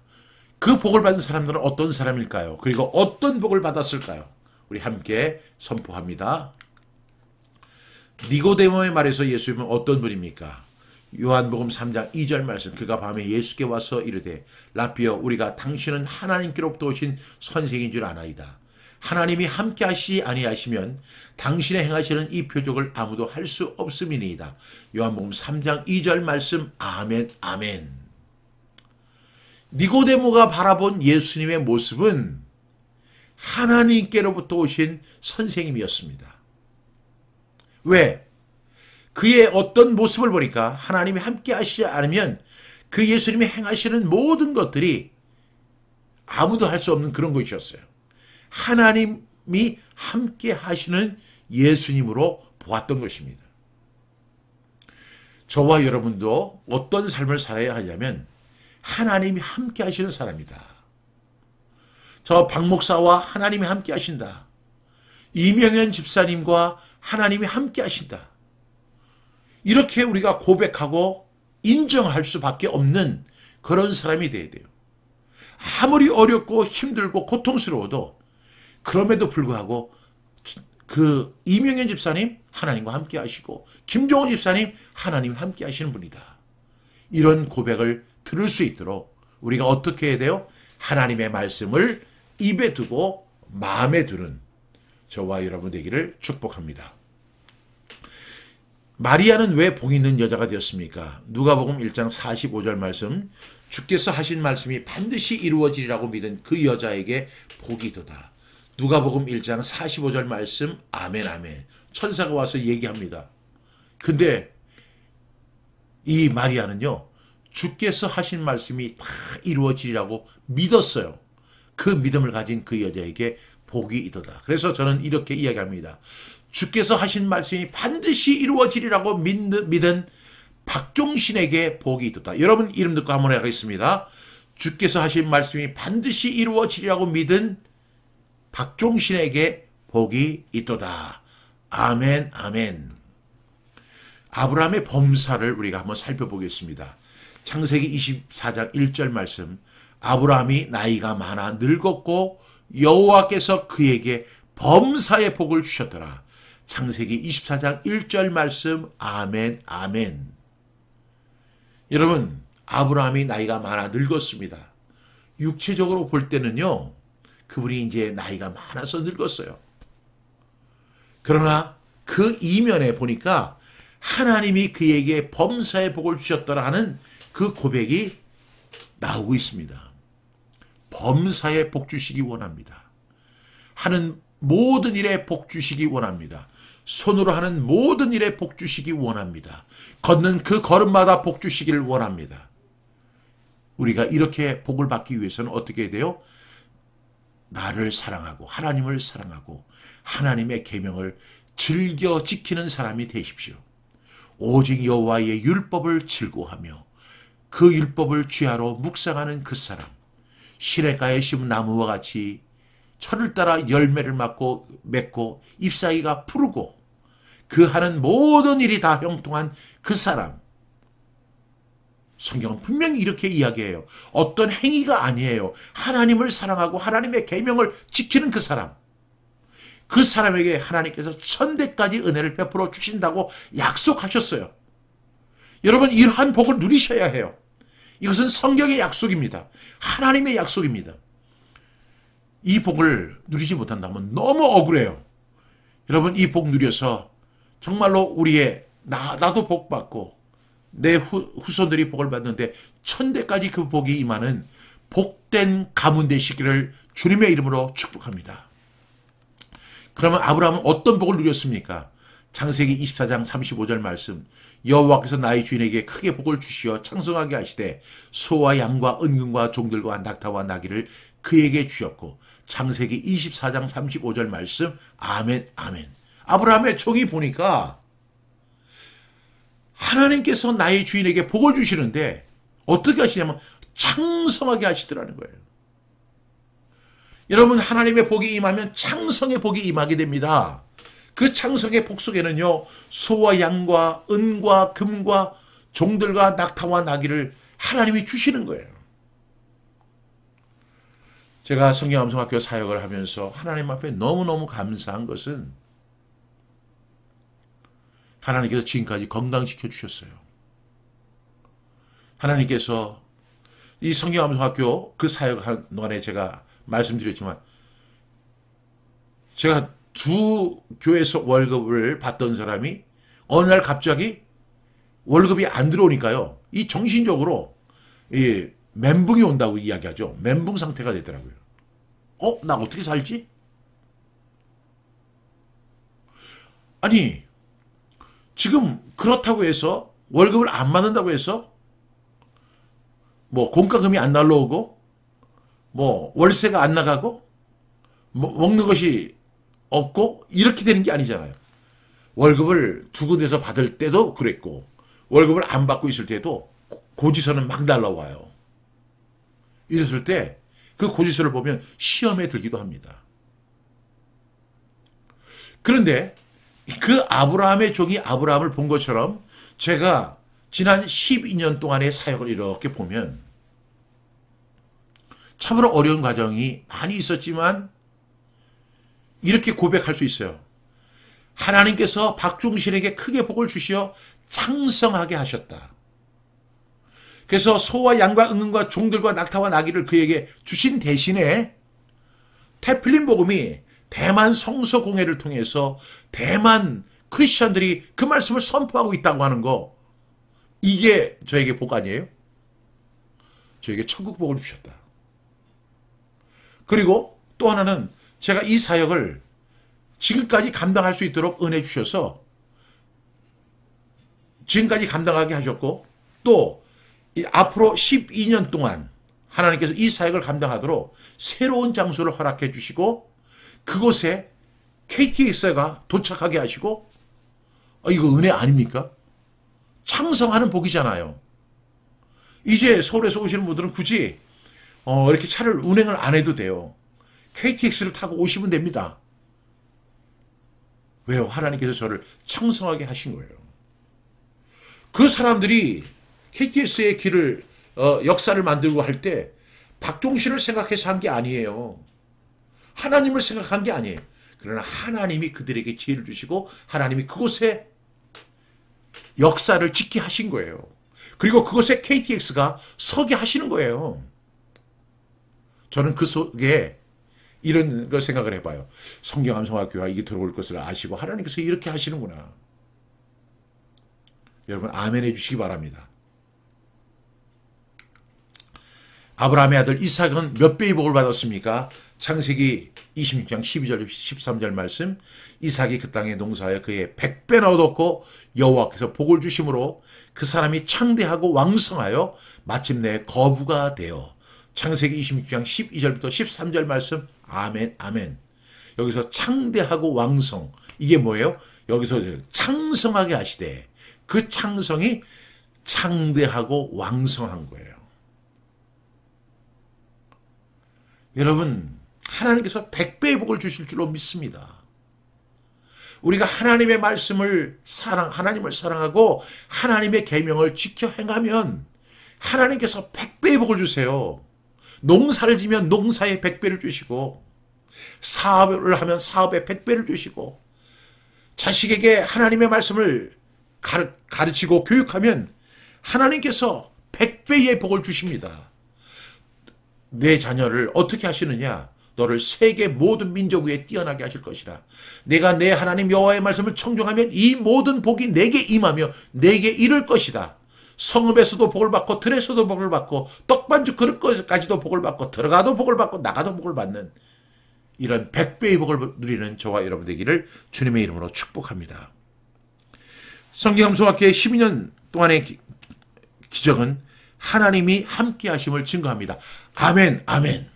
그 복을 받은 사람들은 어떤 사람일까요? 그리고 어떤 복을 받았을까요? 우리 함께 선포합니다. 니고데모의 말에서 예수님은 어떤 분입니까? 요한복음 3장 2절 말씀 그가 밤에 예수께 와서 이르되 라피어 우리가 당신은 하나님께로부터 오신 선생인 줄 아나이다. 하나님이 함께 하시 아니하시면 당신의 행하시는 이 표적을 아무도 할 수 없음이니이다. 요한복음 3장 2절 말씀 아멘 아멘. 니고데모가 바라본 예수님의 모습은 하나님께로부터 오신 선생님이었습니다. 왜? 그의 어떤 모습을 보니까 하나님이 함께 하시지 않으면 그 예수님이 행하시는 모든 것들이 아무도 할 수 없는 그런 것이었어요. 하나님이 함께 하시는 예수님으로 보았던 것입니다. 저와 여러분도 어떤 삶을 살아야 하냐면 하나님이 함께 하시는 사람이다. 저 박목사와 하나님이 함께 하신다. 이명현 집사님과 하나님이 함께 하신다. 이렇게 우리가 고백하고 인정할 수밖에 없는 그런 사람이 돼야 돼요. 아무리 어렵고 힘들고 고통스러워도 그럼에도 불구하고 그 이명현 집사님 하나님과 함께 하시고 김종원 집사님 하나님 함께 하시는 분이다. 이런 고백을 들을 수 있도록 우리가 어떻게 해야 돼요? 하나님의 말씀을 입에 두고 마음에 두는 저와 여러분 되기를 축복합니다. 마리아는 왜 복이 있는 여자가 되었습니까? 누가복음 1장 45절 말씀 주께서 하신 말씀이 반드시 이루어지리라고 믿은 그 여자에게 복이도다. 누가복음 1장 45절 말씀 아멘 아멘. 천사가 와서 얘기합니다. 근데 이 마리아는요. 주께서 하신 말씀이 다 이루어지리라고 믿었어요. 그 믿음을 가진 그 여자에게 복이 있도다. 그래서 저는 이렇게 이야기합니다. 주께서 하신 말씀이 반드시 이루어지리라고 믿는, 믿은 박종신에게 복이 있다. 여러분 이름 듣고 한번 해가겠습니다. 주께서 하신 말씀이 반드시 이루어지리라고 믿은 박종신에게 복이 있도다. 아멘, 아멘. 아브라함의 범사를 우리가 한번 살펴보겠습니다. 창세기 24장 1절 말씀. 아브라함이 나이가 많아 늙었고 여호와께서 그에게 범사의 복을 주셨더라. 창세기 24장 1절 말씀 아멘 아멘. 여러분 아브라함이 나이가 많아 늙었습니다. 육체적으로 볼 때는요. 그분이 이제 나이가 많아서 늙었어요. 그러나 그 이면에 보니까 하나님이 그에게 범사의 복을 주셨더라 하는 그 고백이 나오고 있습니다. 범사에 복 주시기 원합니다. 하는 모든 일에 복 주시기 원합니다. 손으로 하는 모든 일에 복주시기 원합니다. 걷는 그 걸음마다 복주시기를 원합니다. 우리가 이렇게 복을 받기 위해서는 어떻게 돼요? 나를 사랑하고 하나님을 사랑하고 하나님의 계명을 즐겨 지키는 사람이 되십시오. 오직 여호와의 율법을 즐거하며 그 율법을 취하러 묵상하는 그 사람 시냇가에 심은 나무와 같이 철을 따라 열매를 맞고 맺고 잎사귀가 푸르고 그 하는 모든 일이 다 형통한 그 사람. 성경은 분명히 이렇게 이야기해요. 어떤 행위가 아니에요. 하나님을 사랑하고 하나님의 계명을 지키는 그 사람. 그 사람에게 하나님께서 천대까지 은혜를 베풀어 주신다고 약속하셨어요. 여러분 이러한 복을 누리셔야 해요. 이것은 성경의 약속입니다. 하나님의 약속입니다. 이 복을 누리지 못한다면 너무 억울해요. 여러분 이 복 누려서 정말로 우리의 나, 나도 복 받고 내 후, 후손들이 복을 받는데 천대까지 그 복이 임하는 복된 가문 되시기를 주님의 이름으로 축복합니다. 그러면 아브라함은 어떤 복을 누렸습니까? 창세기 24장 35절 말씀 여호와께서 나의 주인에게 크게 복을 주시어 창성하게 하시되 소와 양과 은근과 종들과 낙타와 나귀를 그에게 주셨고 창세기 24장 35절 말씀 아멘 아멘 아브라함의 종이 보니까 하나님께서 나의 주인에게 복을 주시는데 어떻게 하시냐면 창성하게 하시더라는 거예요. 여러분 하나님의 복이 임하면 창성의 복이 임하게 됩니다. 그 창성의 복 속에는요. 소와 양과 은과 금과 종들과 낙타와 나귀를 하나님이 주시는 거예요. 제가 성경암성학교 사역을 하면서 하나님 앞에 너무너무 감사한 것은 하나님께서 지금까지 건강시켜 주셨어요. 하나님께서 이 성경암송학교 그 사역 동안에 제가 말씀드렸지만 제가 두 교회에서 월급을 받던 사람이 어느 날 갑자기 월급이 안 들어오니까요. 이 정신적으로 이 멘붕이 온다고 이야기하죠. 멘붕 상태가 되더라고요. 어? 나 어떻게 살지? 아니 지금 그렇다고 해서 월급을 안 받는다고 해서 뭐 공과금이 안 날라오고 뭐 월세가 안 나가고 뭐 먹는 것이 없고 이렇게 되는 게 아니잖아요. 월급을 두 군데서 받을 때도 그랬고 월급을 안 받고 있을 때도 고지서는 막 날라와요. 이랬을 때 그 고지서를 보면 시험에 들기도 합니다. 그런데 그 아브라함의 종이 아브라함을 본 것처럼 제가 지난 12년 동안의 사역을 이렇게 보면 참으로 어려운 과정이 많이 있었지만 이렇게 고백할 수 있어요. 하나님께서 박종신에게 크게 복을 주시어 창성하게 하셨다. 그래서 소와 양과 응은과 종들과 낙타와 나귀를 그에게 주신 대신에 테플린 복음이 대만 성서 공회를 통해서 대만 크리스천들이 그 말씀을 선포하고 있다고 하는 거 이게 저에게 복 아니에요? 저에게 천국 복을 주셨다. 그리고 또 하나는 제가 이 사역을 지금까지 감당할 수 있도록 은혜 주셔서 지금까지 감당하게 하셨고 또 앞으로 12년 동안 하나님께서 이 사역을 감당하도록 새로운 장소를 허락해 주시고 그곳에 KTX가 도착하게 하시고 아, 이거 은혜 아닙니까? 창성하는 복이잖아요. 이제 서울에서 오시는 분들은 굳이 어, 이렇게 차를 운행을 안 해도 돼요. KTX를 타고 오시면 됩니다. 왜요? 하나님께서 저를 창성하게 하신 거예요. 그 사람들이 KTX의 길을 어, 역사를 만들고 할 때 박종신을 생각해서 한 게 아니에요. 하나님을 생각한 게 아니에요. 그러나 하나님이 그들에게 지혜를 주시고 하나님이 그곳에 역사를 짓게 하신 거예요. 그리고 그곳에 KTX가 서게 하시는 거예요. 저는 그 속에 이런 걸 생각을 해봐요. 성경 암송학교가 이게 들어올 것을 아시고 하나님께서 이렇게 하시는구나. 여러분 아멘 해주시기 바랍니다. 아브라함의 아들 이삭은 몇 배의 복을 받았습니까? 창세기 26장 12절 13절 말씀 이삭이 그 땅에 농사하여 그의 백배나 얻었고 여호와께서 복을 주심으로 그 사람이 창대하고 왕성하여 마침내 거부가 되어 창세기 26장 12절부터 13절 말씀 아멘 아멘 여기서 창대하고 왕성 이게 뭐예요? 여기서 창성하게 하시되 그 창성이 창대하고 왕성한 거예요. 여러분 하나님께서 백배의 복을 주실 줄로 믿습니다. 우리가 하나님의 말씀을 사랑, 하나님을 사랑하고 하나님의 계명을 지켜 행하면 하나님께서 백배의 복을 주세요. 농사를 지면 농사의 백배를 주시고 사업을 하면 사업의 백배를 주시고 자식에게 하나님의 말씀을 가르치고 교육하면 하나님께서 백배의 복을 주십니다. 내 자녀를 어떻게 하시느냐? 너를 세계 모든 민족 위에 뛰어나게 하실 것이라. 내가 내 하나님 여호와의 말씀을 청종하면 이 모든 복이 내게 임하며 내게 이를 것이다. 성읍에서도 복을 받고 들에서도 복을 받고 떡반죽 그릇까지도 복을 받고 들어가도 복을 받고 나가도 복을 받는 이런 백배의 복을 누리는 저와 여러분 되기를 주님의 이름으로 축복합니다. 성경함수학회 12년 동안의 기적은 하나님이 함께 하심을 증거합니다. 아멘, 아멘.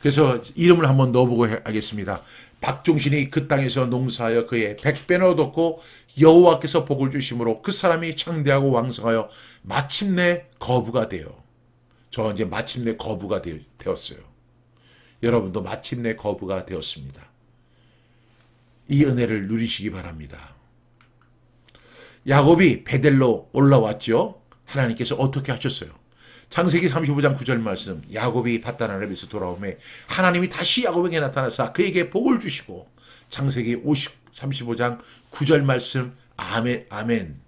그래서 이름을 한번 넣어보고 하겠습니다. 박종신이 그 땅에서 농사하여 그의 백배는 얻었고 여호와께서 복을 주심으로 그 사람이 창대하고 왕성하여 마침내 거부가 되어 저 이제 마침내 거부가 되었어요. 여러분도 마침내 거부가 되었습니다. 이 은혜를 누리시기 바랍니다. 야곱이 베델로 올라왔죠. 하나님께서 어떻게 하셨어요? 창세기 35장 9절 말씀 야곱이 바다나 랩에서 돌아오며 하나님이 다시 야곱에게 나타나사 그에게 복을 주시고 창세기 35장 9절 말씀 아멘 아멘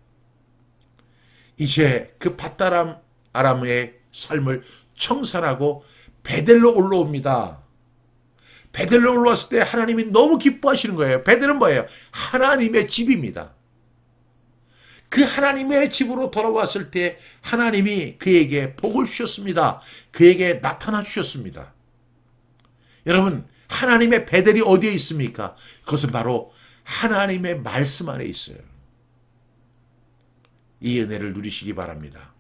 이제 그 팟다람 아람의 삶을 청산하고 베델로 올라옵니다. 베델로 올라왔을 때 하나님이 너무 기뻐하시는 거예요. 베델은 뭐예요? 하나님의 집입니다. 그 하나님의 집으로 돌아왔을 때 하나님이 그에게 복을 주셨습니다. 그에게 나타나 주셨습니다. 여러분 하나님의 배들이 어디에 있습니까? 그것은 바로 하나님의 말씀 안에 있어요. 이 은혜를 누리시기 바랍니다.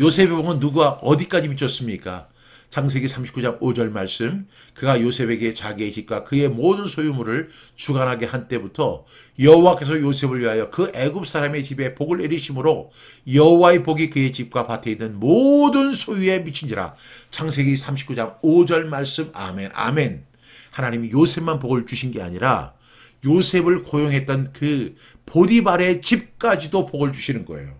요셉의 복은 누가 어디까지 미쳤습니까? 창세기 39장 5절 말씀 그가 요셉에게 자기의 집과 그의 모든 소유물을 주관하게 한 때부터 여호와께서 요셉을 위하여 그 애굽 사람의 집에 복을 내리심으로 여호와의 복이 그의 집과 밭에 있는 모든 소유에 미친지라 창세기 39장 5절 말씀 아멘 아멘 하나님이 요셉만 복을 주신 게 아니라 요셉을 고용했던 그 보디발의 집까지도 복을 주시는 거예요.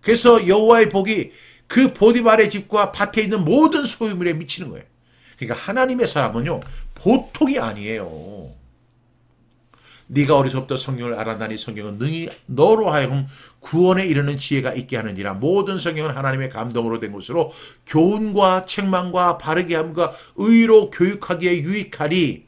그래서 여호와의 복이 그 보디발의 집과 밭에 있는 모든 소유물에 미치는 거예요. 그러니까 하나님의 사람은요. 보통이 아니에요. 네가 어려서부터 성경을 알았나니 성경은 능히 너로 하여금 구원에 이르는 지혜가 있게 하느니라. 모든 성경은 하나님의 감동으로 된 것으로 교훈과 책망과 바르게 함과 의로 교육하기에 유익하리.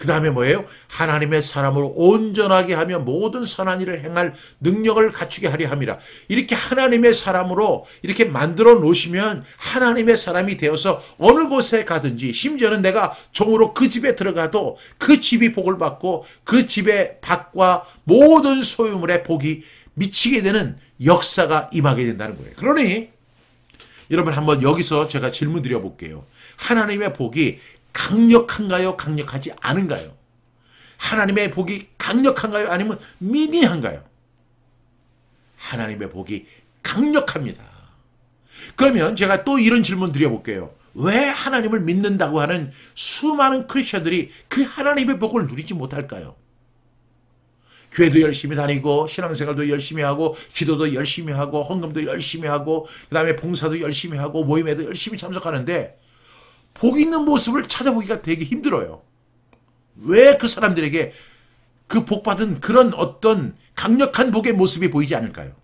그 다음에 뭐예요? 하나님의 사람으로 온전하게 하며 모든 선한 일을 행할 능력을 갖추게 하려 합니다. 이렇게 하나님의 사람으로 이렇게 만들어 놓으시면 하나님의 사람이 되어서 어느 곳에 가든지 심지어는 내가 종으로 그 집에 들어가도 그 집이 복을 받고 그 집의 밖과 모든 소유물의 복이 미치게 되는 역사가 임하게 된다는 거예요. 그러니 여러분 한번 여기서 제가 질문 드려볼게요. 하나님의 복이 강력한가요? 강력하지 않은가요? 하나님의 복이 강력한가요? 아니면 미미한가요? 하나님의 복이 강력합니다. 그러면 제가 또 이런 질문 드려볼게요. 왜 하나님을 믿는다고 하는 수많은 크리스천들이 그 하나님의 복을 누리지 못할까요? 교회도 열심히 다니고 신앙생활도 열심히 하고 기도도 열심히 하고 헌금도 열심히 하고 그다음에 봉사도 열심히 하고 모임에도 열심히 참석하는데 복 있는 모습을 찾아보기가 되게 힘들어요. 왜 그 사람들에게 그 복받은 그런 어떤 강력한 복의 모습이 보이지 않을까요?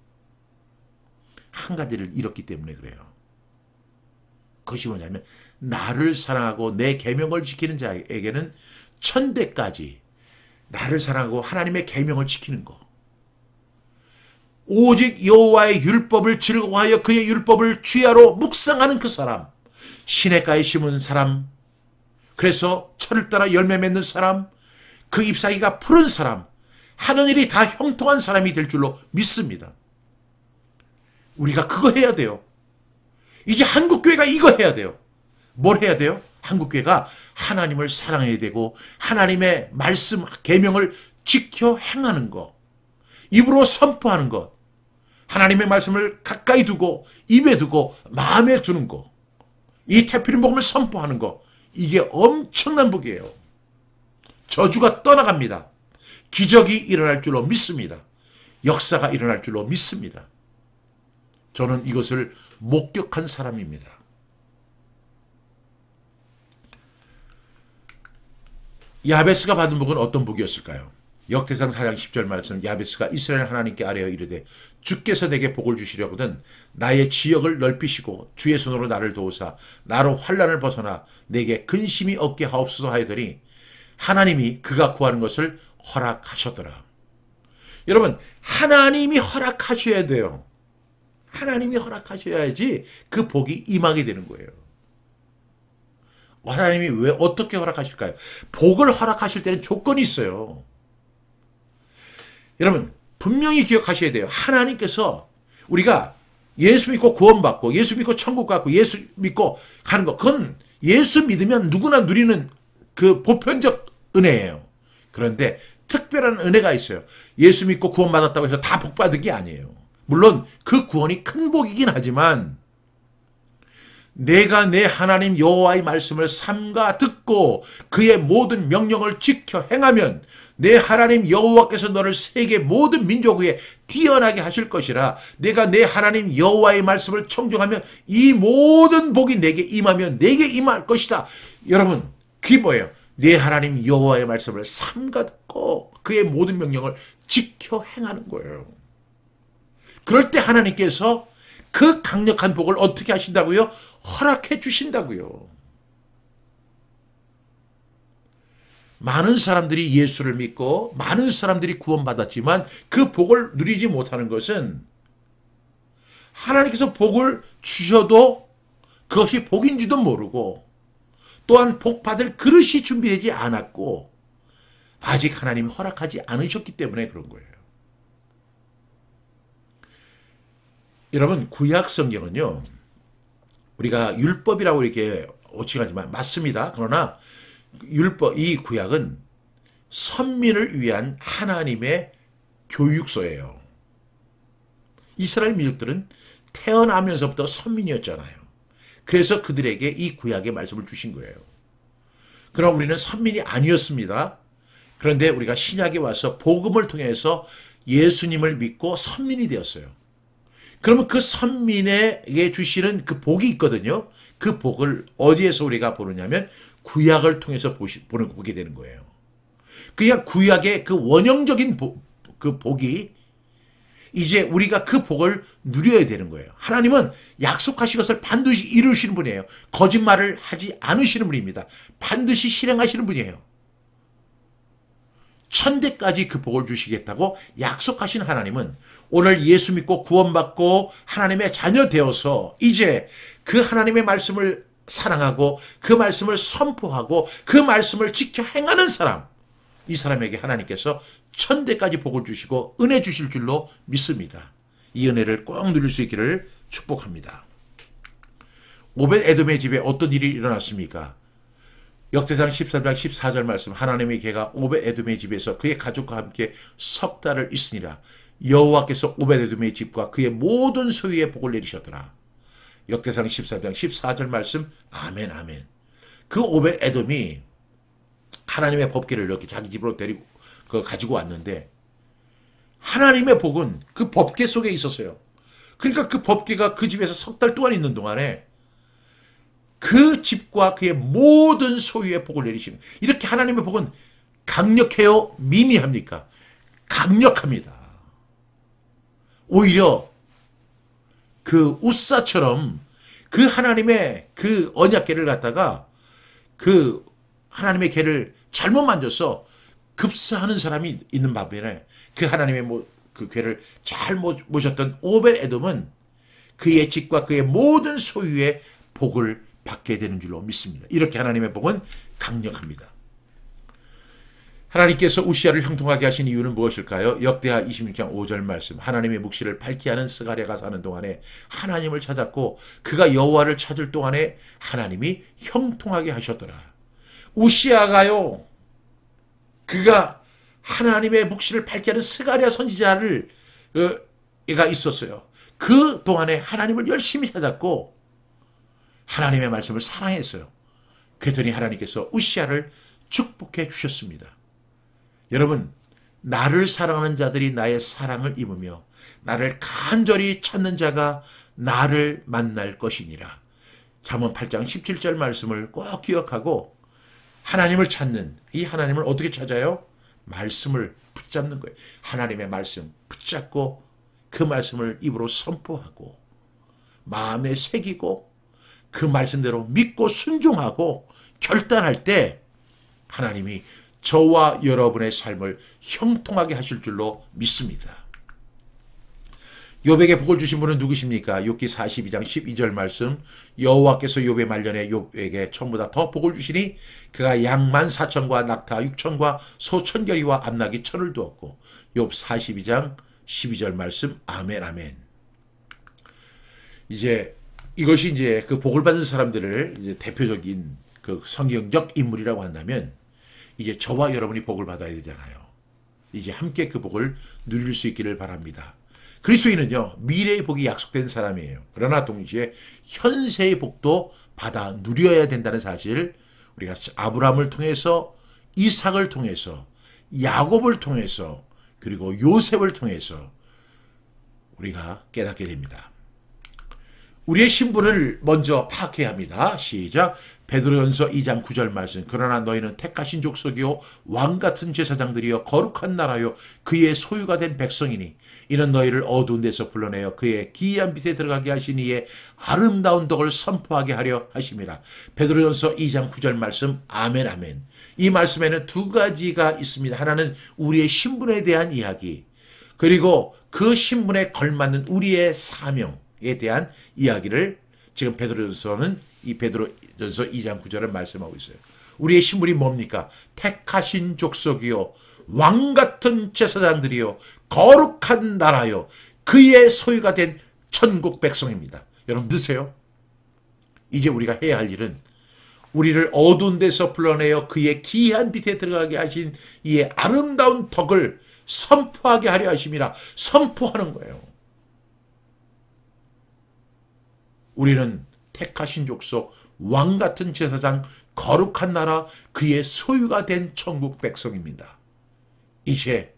한 가지를 잃었기 때문에 그래요. 그것이 뭐냐면 나를 사랑하고 내 계명을 지키는 자에게는 천대까지 나를 사랑하고 하나님의 계명을 지키는 것. 오직 여호와의 율법을 즐거워하여 그의 율법을 취하로 묵상하는 그 사람. 시냇가에 심은 사람, 그래서 철을 따라 열매 맺는 사람, 그 잎사귀가 푸른 사람, 하는 일이 다 형통한 사람이 될 줄로 믿습니다. 우리가 그거 해야 돼요. 이제 한국교회가 이거 해야 돼요. 뭘 해야 돼요? 한국교회가 하나님을 사랑해야 되고 하나님의 말씀 계명을 지켜 행하는 것, 입으로 선포하는 것, 하나님의 말씀을 가까이 두고 입에 두고 마음에 두는 것. 이태피인 복음을 선포하는 거 이게 엄청난 복이에요. 저주가 떠나갑니다. 기적이 일어날 줄로 믿습니다. 역사가 일어날 줄로 믿습니다. 저는 이것을 목격한 사람입니다. 야베스가 받은 복은 어떤 복이었을까요? 역대상 4장 10절 말씀 야베스가 이스라엘 하나님께 아뢰어 이르되 주께서 내게 복을 주시려거든 나의 지역을 넓히시고 주의 손으로 나를 도우사 나로 환란을 벗어나 내게 근심이 없게 하옵소서 하여더니 하나님이 그가 구하는 것을 허락하셨더라. 여러분 하나님이 허락하셔야 돼요. 하나님이 허락하셔야지 그 복이 임하게 되는 거예요. 하나님이 왜 어떻게 허락하실까요? 복을 허락하실 때는 조건이 있어요. 여러분 분명히 기억하셔야 돼요. 하나님께서 우리가 예수 믿고 구원받고 예수 믿고 천국 가고 예수 믿고 가는 것 그건 예수 믿으면 누구나 누리는 그 보편적 은혜예요. 그런데 특별한 은혜가 있어요. 예수 믿고 구원받았다고 해서 다 복받은 게 아니에요. 물론 그 구원이 큰 복이긴 하지만 내가 내 하나님 여호와의 말씀을 삼가 듣고 그의 모든 명령을 지켜 행하면 내 하나님 여호와께서 너를 세계 모든 민족 위에 뛰어나게 하실 것이라 내가 내 하나님 여호와의 말씀을 청중하면 이 모든 복이 내게 임하면 내게 임할 것이다. 여러분 그게 뭐예요? 내 하나님 여호와의 말씀을 삼가 듣고 그의 모든 명령을 지켜 행하는 거예요. 그럴 때 하나님께서 그 강력한 복을 어떻게 하신다고요? 허락해 주신다고요. 많은 사람들이 예수를 믿고 많은 사람들이 구원받았지만 그 복을 누리지 못하는 것은 하나님께서 복을 주셔도 그것이 복인지도 모르고 또한 복 받을 그릇이 준비되지 않았고 아직 하나님이 허락하지 않으셨기 때문에 그런 거예요. 여러분 구약 성경은요. 우리가 율법이라고 이렇게 오칭하지만 맞습니다. 그러나 율법, 이 구약은 선민을 위한 하나님의 교육소예요. 이스라엘 민족들은 태어나면서부터 선민이었잖아요. 그래서 그들에게 이 구약의 말씀을 주신 거예요. 그럼 우리는 선민이 아니었습니다. 그런데 우리가 신약에 와서 복음을 통해서 예수님을 믿고 선민이 되었어요. 그러면 그 선민에게 주시는 그 복이 있거든요. 그 복을 어디에서 우리가 보느냐면 구약을 통해서 보시, 보는, 보게 되는 거예요. 그냥 구약의 그 원형적인 보, 그 복이 이제 우리가 그 복을 누려야 되는 거예요. 하나님은 약속하신 것을 반드시 이루시는 분이에요. 거짓말을 하지 않으시는 분입니다. 반드시 실행하시는 분이에요. 천대까지 그 복을 주시겠다고 약속하신 하나님은 오늘 예수 믿고 구원받고 하나님의 자녀 되어서 이제 그 하나님의 말씀을 사랑하고 그 말씀을 선포하고 그 말씀을 지켜 행하는 사람 이 사람에게 하나님께서 천대까지 복을 주시고 은혜 주실 줄로 믿습니다. 이 은혜를 꼭 누릴 수 있기를 축복합니다. 오벳 에돔의 집에 어떤 일이 일어났습니까? 역대상 13장 14절 말씀 하나님의 개가 오벳 에돔의 집에서 그의 가족과 함께 석 달을 있으니라 여호와께서 오벳 에돔의 집과 그의 모든 소유에 복을 내리셨더라. 역대상 14장 14절 말씀 아멘 아멘. 그 오벳 에돔이 하나님의 법계를 이렇게 자기 집으로 데리고 그 가지고 왔는데 하나님의 복은 그법계 속에 있었어요. 그러니까 그법계가그 그 집에서 석 달 동안 있는 동안에 그 집과 그의 모든 소유의 복을 내리시는 이렇게 하나님의 복은 강력해요? 미미합니까? 강력합니다. 오히려 그 우사처럼 그 하나님의 그 언약계를 갖다가 그 하나님의 계를 잘못 만져서 급사하는 사람이 있는 반면에 그 하나님의 모, 그 괴를 잘못 모셨던 오벨 에돔은 그 예측과 그의 모든 소유의 복을 받게 되는 줄로 믿습니다. 이렇게 하나님의 복은 강력합니다. 하나님께서 우시아를 형통하게 하신 이유는 무엇일까요? 역대하 26장 5절 말씀. 하나님의 묵시를 밝히하는 스가랴가 사는 동안에 하나님을 찾았고 그가 여호와를 찾을 동안에 하나님이 형통하게 하셨더라. 우시아가요. 그가 하나님의 묵시를 밝히하는 스가랴 선지자를 어, 가 있었어요. 그 동안에 하나님을 열심히 찾았고 하나님의 말씀을 사랑했어요. 그랬더니 하나님께서 우시아를 축복해 주셨습니다. 여러분, 나를 사랑하는 자들이 나의 사랑을 입으며 나를 간절히 찾는 자가 나를 만날 것이니라. 잠언 8장 17절 말씀을 꼭 기억하고 하나님을 찾는 이 하나님을 어떻게 찾아요? 말씀을 붙잡는 거예요. 하나님의 말씀 붙잡고 그 말씀을 입으로 선포하고 마음에 새기고 그 말씀대로 믿고 순종하고 결단할 때 하나님이 저와 여러분의 삶을 형통하게 하실 줄로 믿습니다. 요백에 복을 주신 분은 누구십니까? 욥기 42장 12절 말씀. 여호와께서 욥의 말년에 욥에게 전보다 더 복을 주시니 그가 양만 4천과 낙타 6천과 소 천결이와 암나귀 천을 두었고 욥 42장 12절 말씀. 아멘 아멘. 이제 이것이 이제 그 복을 받은 사람들을 이제 대표적인 그 성경적 인물이라고 한다면 이제 저와 여러분이 복을 받아야 되잖아요. 이제 함께 그 복을 누릴 수 있기를 바랍니다. 그리스도인은요 미래의 복이 약속된 사람이에요. 그러나 동시에 현세의 복도 받아 누려야 된다는 사실 우리가 아브라함을 통해서 이삭을 통해서 야곱을 통해서 그리고 요셉을 통해서 우리가 깨닫게 됩니다. 우리의 신분을 먼저 파악해야 합니다. 시작. 베드로연서 2장 9절 말씀 그러나 너희는 택하신 족속이요 왕 같은 제사장들이여 거룩한 나라요 그의 소유가 된 백성이니 이는 너희를 어두운 데서 불러내어 그의 기이한 빛에 들어가게 하신 이에 아름다운 덕을 선포하게 하려 하심이라 베드로연서 2장 9절 말씀 아멘 아멘 이 말씀에는 두 가지가 있습니다 하나는 우리의 신분에 대한 이야기 그리고 그 신분에 걸맞는 우리의 사명에 대한 이야기를 지금 베드로연서는 이 베드로 전서 2장 9절에 말씀하고 있어요. 우리의 신분이 뭡니까? 택하신 족속이요 왕 같은 제사장들이요 거룩한 나라요 그의 소유가 된 천국 백성입니다. 여러분 믿세요 이제 우리가 해야 할 일은 우리를 어두운 데서 불러내어 그의 기이한 빛에 들어가게 하신 이의 아름다운 덕을 선포하게 하려 하심이라 선포하는 거예요. 우리는 택하신 족속 왕 같은 제사장, 거룩한 나라, 그의 소유가 된 천국 백성입니다. 이제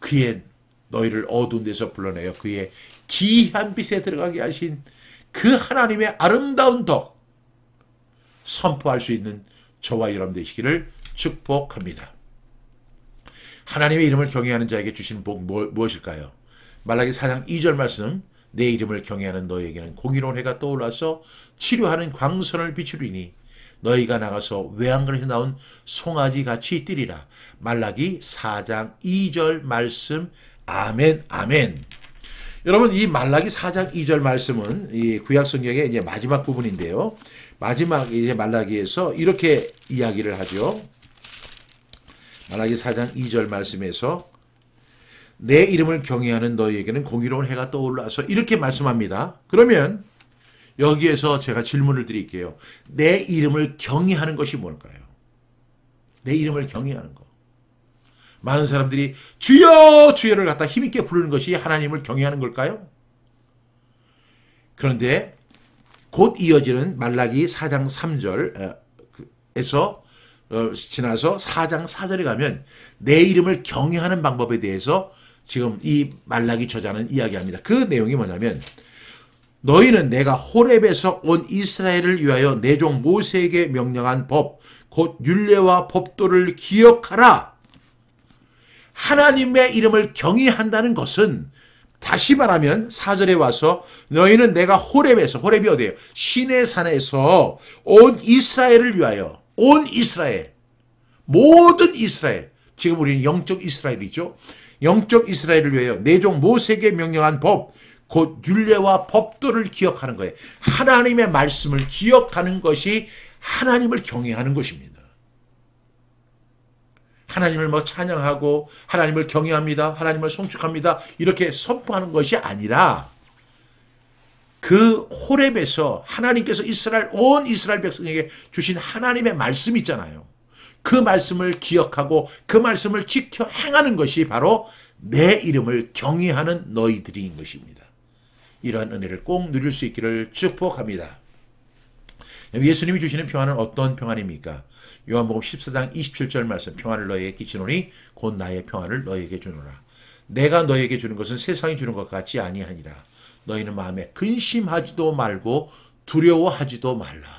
그의 너희를 어두운 데서 불러내어 그의 기이한 빛에 들어가게 하신 그 하나님의 아름다운 덕 선포할 수 있는 저와 여러분 되시기를 축복합니다. 하나님의 이름을 경외하는 자에게 주신 복 뭐, 무엇일까요? 말라기 4장 2절 말씀 내 이름을 경외하는 너에게는 공의로운 해가 떠올라서 치료하는 광선을 비추리니 너희가 나가서 외양간에서 나온 송아지 같이 뛰리라. 말라기 4장 2절 말씀 아멘 아멘. 여러분 이 말라기 4장 2절 말씀은 이 구약 성경의 이제 마지막 부분인데요. 마지막 이제 말라기에서 이렇게 이야기를 하죠. 말라기 4장 2절 말씀에서 내 이름을 경외하는 너희에게는 공의로운 해가 떠올라서 이렇게 말씀합니다. 그러면 여기에서 제가 질문을 드릴게요. 내 이름을 경외하는 것이 뭘까요? 내 이름을 경외하는 것. 많은 사람들이 주여 주여를 갖다 힘있게 부르는 것이 하나님을 경외하는 걸까요? 그런데 곧 이어지는 말라기 4장 3절에서 어, 그, 어, 지나서 4장 4절에 가면 내 이름을 경외하는 방법에 대해서 지금 이 말라기 저자는 이야기합니다. 그 내용이 뭐냐면 너희는 내가 호렙에서 온 이스라엘을 위하여 내 종 모세에게 명령한 법, 곧 율례와 법도를 기억하라. 하나님의 이름을 경외한다는 것은 다시 말하면 사절에 와서 너희는 내가 호렙에서 호렙이 어디예요? 시내 산에서 온 이스라엘을 위하여 온 이스라엘 모든 이스라엘 지금 우리는 영적 이스라엘이죠. 영적 이스라엘을 위하여 내종 네 모세에게 명령한 법, 곧 율례와 법도를 기억하는 거예요. 하나님의 말씀을 기억하는 것이 하나님을 경외하는 것입니다. 하나님을 뭐 찬양하고 하나님을 경외합니다. 하나님을 송축합니다. 이렇게 선포하는 것이 아니라 그 호렙에서 하나님께서 이스라엘 온 이스라엘 백성에게 주신 하나님의 말씀 있잖아요. 그 말씀을 기억하고 그 말씀을 지켜 행하는 것이 바로 내 이름을 경외하는 너희들인 것입니다. 이러한 은혜를 꼭 누릴 수 있기를 축복합니다. 예수님이 주시는 평안은 어떤 평안입니까? 요한복음 14장 27절 말씀 평안을 너에게 끼치노니 곧 나의 평안을 너에게 주노라. 내가 너에게 주는 것은 세상이 주는 것 같지 아니하니라. 너희는 마음에 근심하지도 말고 두려워하지도 말라.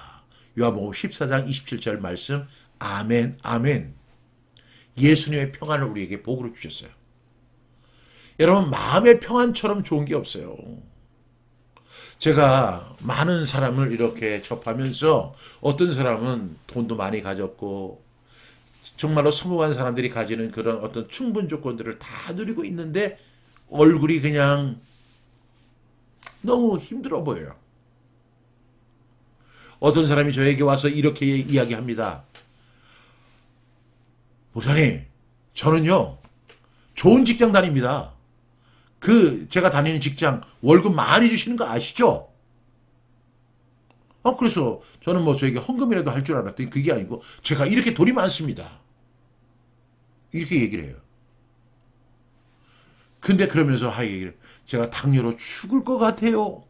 요한복음 14장 27절 말씀 아멘, 아멘. 예수님의 평안을 우리에게 복으로 주셨어요. 여러분, 마음의 평안처럼 좋은 게 없어요. 제가 많은 사람을 이렇게 접하면서 어떤 사람은 돈도 많이 가졌고, 정말로 성공한 사람들이 가지는 그런 어떤 충분 조건들을 다 누리고 있는데 얼굴이 그냥 너무 힘들어 보여요. 어떤 사람이 저에게 와서 이렇게 이야기합니다. 목사님, 저는요, 좋은 직장 다닙니다. 그, 제가 다니는 직장, 월급 많이 주시는 거 아시죠? 어, 그래서 저는 뭐 저에게 헌금이라도 할 줄 알았더니 그게 아니고, 제가 이렇게 돈이 많습니다. 이렇게 얘기를 해요. 근데 그러면서 하 얘기를, 제가 당뇨로 죽을 것 같아요.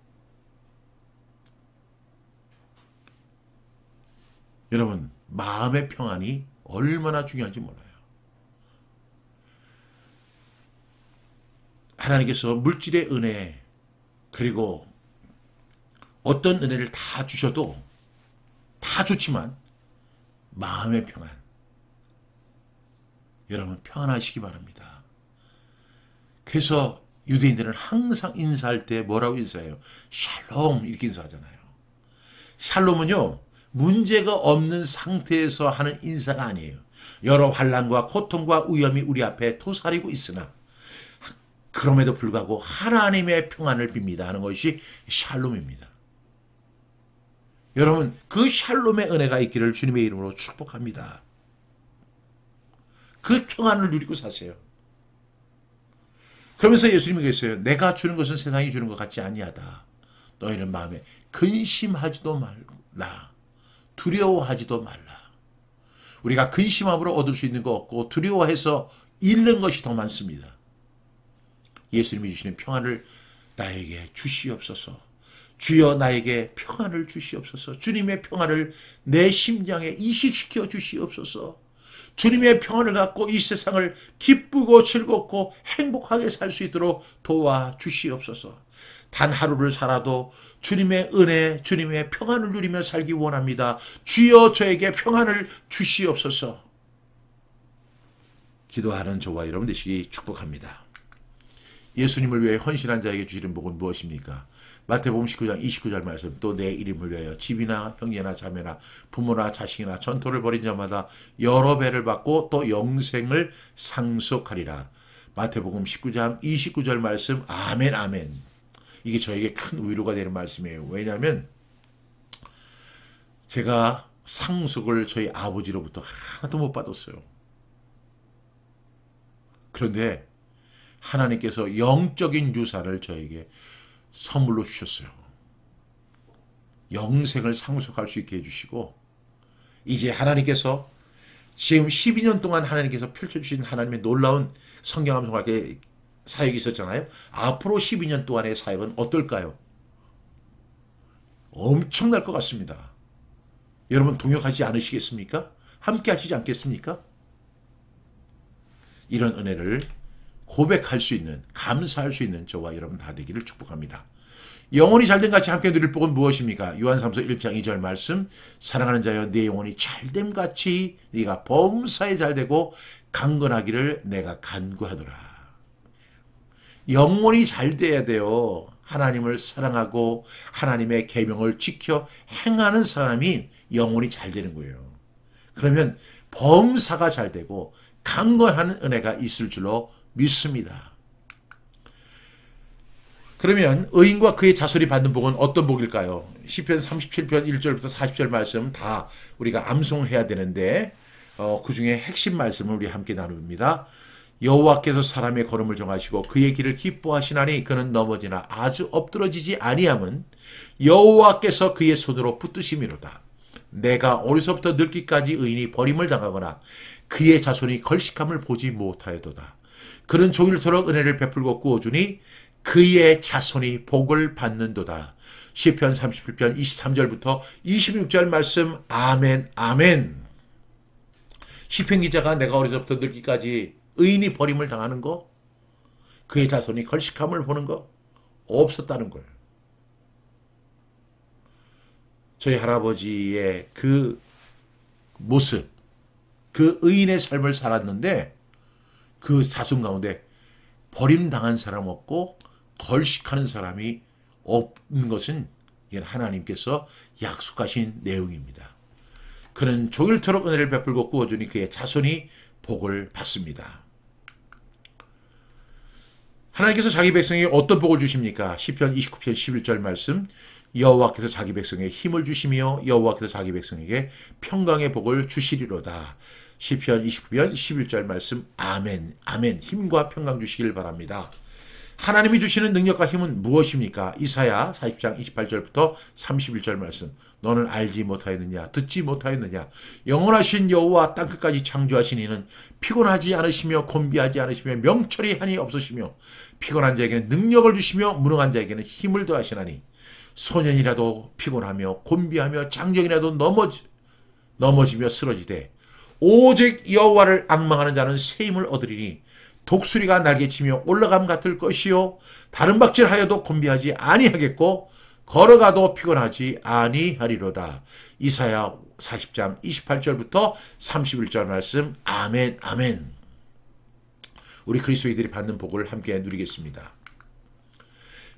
여러분, 마음의 평안이 얼마나 중요한지 몰라요. 하나님께서 물질의 은혜 그리고 어떤 은혜를 다 주셔도 다 좋지만 마음의 평안 여러분 평안하시기 바랍니다. 그래서 유대인들은 항상 인사할 때 뭐라고 인사해요? 샬롬 이렇게 인사하잖아요. 샬롬은요 문제가 없는 상태에서 하는 인사가 아니에요. 여러 환란과 고통과 위험이 우리 앞에 도사리고 있으나 그럼에도 불구하고 하나님의 평안을 빕니다 하는 것이 샬롬입니다. 여러분 그 샬롬의 은혜가 있기를 주님의 이름으로 축복합니다. 그 평안을 누리고 사세요. 그러면서 예수님이 그랬어요. 내가 주는 것은 세상이 주는 것 같지 아니하다. 너희는 마음에 근심하지도 말라. 두려워하지도 말라. 우리가 근심함으로 얻을 수 있는 거 없고 두려워해서 잃는 것이 더 많습니다. 예수님이 주시는 평안을 나에게 주시옵소서. 주여 나에게 평안을 주시옵소서. 주님의 평안을 내 심장에 이식시켜 주시옵소서. 주님의 평안을 갖고 이 세상을 기쁘고 즐겁고 행복하게 살 수 있도록 도와 주시옵소서. 단 하루를 살아도 주님의 은혜, 주님의 평안을 누리며 살기 원합니다. 주여 저에게 평안을 주시옵소서. 기도하는 저와 여러분 되시기 축복합니다. 예수님을 위해 헌신한 자에게 주시는 복은 무엇입니까? 마태복음 19장 29절 말씀 또 내 이름을 위하여 집이나 형제나 자매나 부모나 자식이나 전토를 벌인 자마다 여러 배를 받고 또 영생을 상속하리라. 마태복음 19장 29절 말씀 아멘 아멘. 이게 저에게 큰 위로가 되는 말씀이에요. 왜냐하면 제가 상속을 저희 아버지로부터 하나도 못 받았어요. 그런데 하나님께서 영적인 유산을 저에게 선물로 주셨어요. 영생을 상속할 수 있게 해주시고 이제 하나님께서 지금 12년 동안 하나님께서 펼쳐주신 하나님의 놀라운 성경 암송하 사역이 있었잖아요. 앞으로 12년 동안의 사역은 어떨까요? 엄청날 것 같습니다. 여러분 동역하지 않으시겠습니까? 함께 하시지 않겠습니까? 이런 은혜를 고백할 수 있는, 감사할 수 있는 저와 여러분 다 되기를 축복합니다. 영혼이 잘된 같이 함께 누릴 복은 무엇입니까? 요한삼서 1장 2절 말씀 사랑하는 자여 내 영혼이 잘 됨 같이 네가 범사에 잘되고 강건하기를 내가 간구하노라. 영혼이 잘 돼야 돼요. 하나님을 사랑하고 하나님의 계명을 지켜 행하는 사람이 영혼이 잘 되는 거예요. 그러면 범사가 잘 되고 강건하 은혜가 있을 줄로 믿습니다. 그러면 의인과 그의 자손이 받는 복은 어떤 복일까요? 시편 37편 1절부터 40절 말씀 다 우리가 암송해야 되는데 어, 그 중에 핵심 말씀을 우리 함께 나눕니다. 여호와께서 사람의 걸음을 정하시고 그의 길을 기뻐하시나니 그는 넘어지나 아주 엎드러지지 아니함은 여호와께서 그의 손으로 붙드심이로다. 내가 어리서부터 늙기까지 의인이 버림을 당하거나 그의 자손이 걸식함을 보지 못하여도다. 그는 종일토록 은혜를 베풀고 구워주니 그의 자손이 복을 받는도다. 시편 37편 23절부터 26절 말씀 아멘 아멘. 시편 기자가 내가 어리서부터 늙기까지 의인이 버림을 당하는 거, 그의 자손이 걸식함을 보는 거 없었다는 거예요. 저희 할아버지의 그 모습, 그 의인의 삶을 살았는데 그 사순 가운데 버림당한 사람 없고 걸식하는 사람이 없는 것은 하나님께서 약속하신 내용입니다. 그는 종일토록 은혜를 베풀고 구워주니 그의 자손이 복을 받습니다. 하나님께서 자기 백성에게 어떤 복을 주십니까? 시편 29편 11절 말씀. 여호와께서 자기 백성에게 힘을 주시며 여호와께서 자기 백성에게 평강의 복을 주시리로다. 시편 29편 11절 말씀. 아멘. 아멘. 힘과 평강 주시길 바랍니다. 하나님이 주시는 능력과 힘은 무엇입니까? 이사야 40장 28절부터 31절 말씀. 너는 알지 못하였느냐 듣지 못하였느냐 영원하신 여호와 땅끝까지 창조하신 이는 피곤하지 않으시며 곤비하지 않으시며 명철이 한이 없으시며 피곤한 자에게는 능력을 주시며 무능한 자에게는 힘을 더하시나니 소년이라도 피곤하며 곤비하며 장정이라도 넘어지, 넘어지며 쓰러지되 오직 여호와를 악망하는 자는 새 힘을 얻으리니 독수리가 날개치며 올라감 같을 것이요 다른 박질하여도 곤비하지 아니하겠고 걸어가도 피곤하지 아니하리로다. 이사야 40장 28절부터 31절 말씀 아멘 아멘 우리 그리스도인들이 받는 복을 함께 누리겠습니다.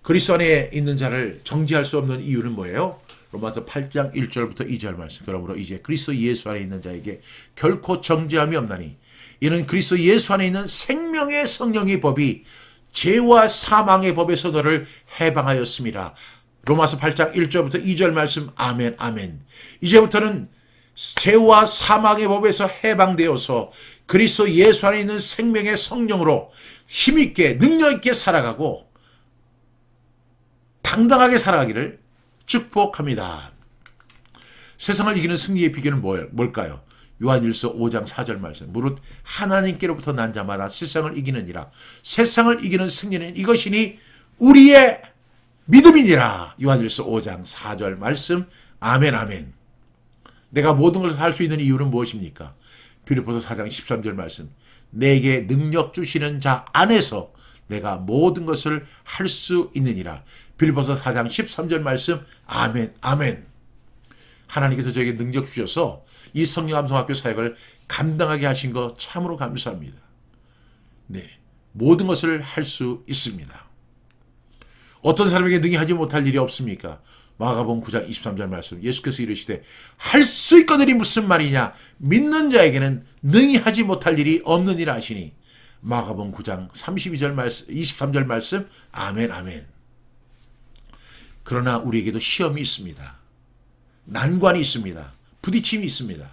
그리스 안에 있는 자를 정지할 수 없는 이유는 뭐예요? 로마서 8장 1절부터 2절 말씀. 그러므로 이제 그리스 예수 안에 있는 자에게 결코 정지함이 없나니 이는 그리스도 예수 안에 있는 생명의 성령의 법이 죄와 사망의 법에서 너를 해방하였습니다. 로마서 8장 1절부터 2절 말씀 아멘 아멘. 이제부터는 죄와 사망의 법에서 해방되어서 그리스도 예수 안에 있는 생명의 성령으로 힘있게 능력있게 살아가고 당당하게 살아가기를 축복합니다. 세상을 이기는 승리의 비결은 뭘까요? 요한일서 5장 4절 말씀. 무릇 하나님께로부터 난 자마다 세상을 이기는이라. 세상을 이기는 승리는 이것이니 우리의 믿음이니라. 요한일서 5장 4절 말씀. 아멘 아멘. 내가 모든 것을 할 수 있는 이유는 무엇입니까? 빌리포서 4장 13절 말씀. 내게 능력 주시는 자 안에서 내가 모든 것을 할 수 있느니라. 빌리서 4장 13절 말씀. 아멘 아멘. 하나님께서 저에게 능력 주셔서 이 성경감성학교 사역을 감당하게 하신 것 참으로 감사합니다. 네, 모든 것을 할 수 있습니다. 어떤 사람에게 능히 하지 못할 일이 없습니까? 마가복 9장 23절 말씀 예수께서 이르시되 할 수 있거들이 무슨 말이냐 믿는 자에게는 능히 하지 못할 일이 없느니라 시니마가복 9장 32절 말씀 23절 말씀 아멘 아멘 그러나 우리에게도 시험이 있습니다. 난관이 있습니다. 부딪힘이 있습니다.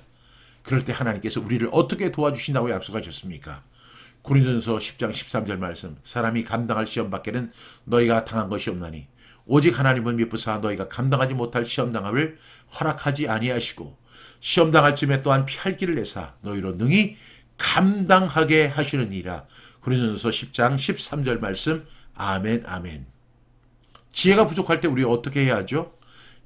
그럴 때 하나님께서 우리를 어떻게 도와주신다고 약속하셨습니까? 고린전서 10장 13절 말씀 사람이 감당할 시험 밖에는 너희가 당한 것이 없나니 오직 하나님은 미쁘사 너희가 감당하지 못할 시험당함을 허락하지 아니하시고 시험당할 쯤에 또한 피할 길을 내사 너희로 능히 감당하게 하시느니라. 고린전서 10장 13절 말씀 아멘 아멘. 지혜가 부족할 때 우리 어떻게 해야 하죠?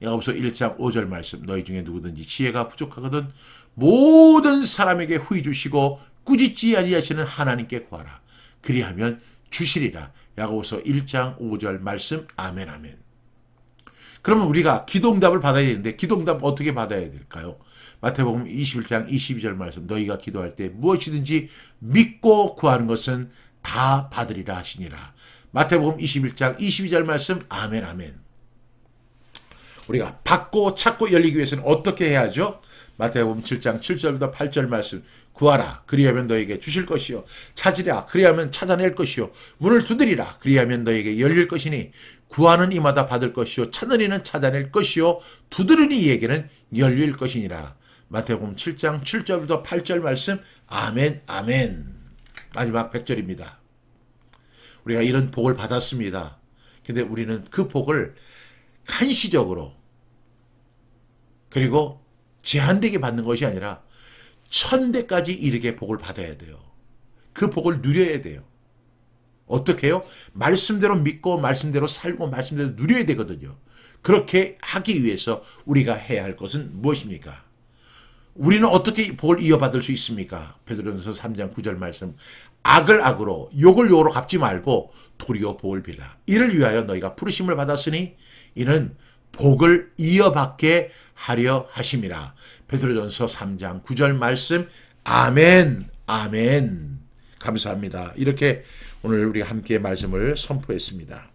야고보서 1장 5절 말씀 너희 중에 누구든지 지혜가 부족하거든 모든 사람에게 후이 주시고 꾸짖지 아니하시는 하나님께 구하라. 그리하면 주시리라. 야고서 1장 5절 말씀 아멘 아멘. 그러면 우리가 기도답을 받아야 되는데 기도답 어떻게 받아야 될까요? 마태복음 21장 22절 말씀 너희가 기도할 때 무엇이든지 믿고 구하는 것은 다 받으리라 하시니라. 마태복음 21장 22절 말씀 아멘 아멘. 우리가 받고 찾고 열리기 위해서는 어떻게 해야 죠 마태복음 7장 7절부터 8절 말씀 구하라 그리하면 너에게 주실 것이요 찾으라 그리하면 찾아낼 것이요 문을 두드리라 그리하면 너에게 열릴 것이니 구하는 이마다 받을 것이요 찾는 이는 찾아낼 것이요 두드리는 이에게는 열릴 것이니라 마태복음 7장 7절부터 8절 말씀 아멘 아멘 마지막 100절입니다 우리가 이런 복을 받았습니다 근데 우리는 그 복을 한시적으로 그리고 제한되게 받는 것이 아니라 천대까지 이르게 복을 받아야 돼요. 그 복을 누려야 돼요. 어떻게 해요? 말씀대로 믿고 말씀대로 살고 말씀대로 누려야 되거든요. 그렇게 하기 위해서 우리가 해야 할 것은 무엇입니까? 우리는 어떻게 복을 이어받을 수 있습니까? 베드로전서 3장 9절 말씀 악을 악으로 욕을 욕으로 갚지 말고 도리어 복을 빌라. 이를 위하여 너희가 부르심을 받았으니 이는 복을 이어받게 하려 하심이라. 베드로전서 3장 9절 말씀 아멘 아멘 감사합니다. 이렇게 오늘 우리 함께 말씀을 선포했습니다.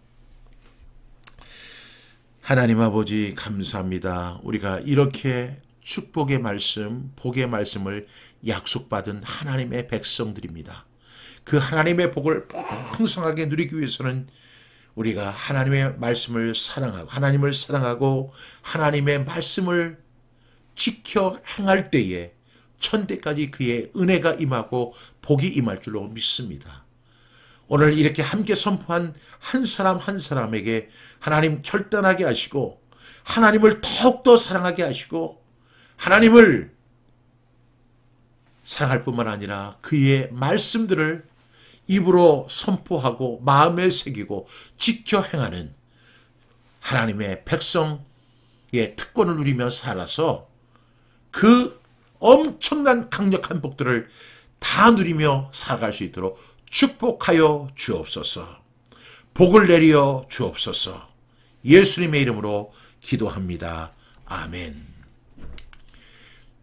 하나님 아버지 감사합니다. 우리가 이렇게 축복의 말씀, 복의 말씀을 약속받은 하나님의 백성들입니다. 그 하나님의 복을 풍성하게 누리기 위해서는 우리가 하나님의 말씀을 사랑하고 하나님을 사랑하고 하나님의 말씀을 지켜 행할 때에 천대까지 그의 은혜가 임하고 복이 임할 줄로 믿습니다. 오늘 이렇게 함께 선포한 한 사람 한 사람에게 하나님 결단하게 하시고 하나님을 더욱더 사랑하게 하시고 하나님을 사랑할 뿐만 아니라 그의 말씀들을 입으로 선포하고 마음에 새기고 지켜 행하는 하나님의 백성의 특권을 누리며 살아서 그 엄청난 강력한 복들을 다 누리며 살아갈 수 있도록 축복하여 주옵소서. 복을 내려 주옵소서. 예수님의 이름으로 기도합니다. 아멘.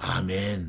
아멘.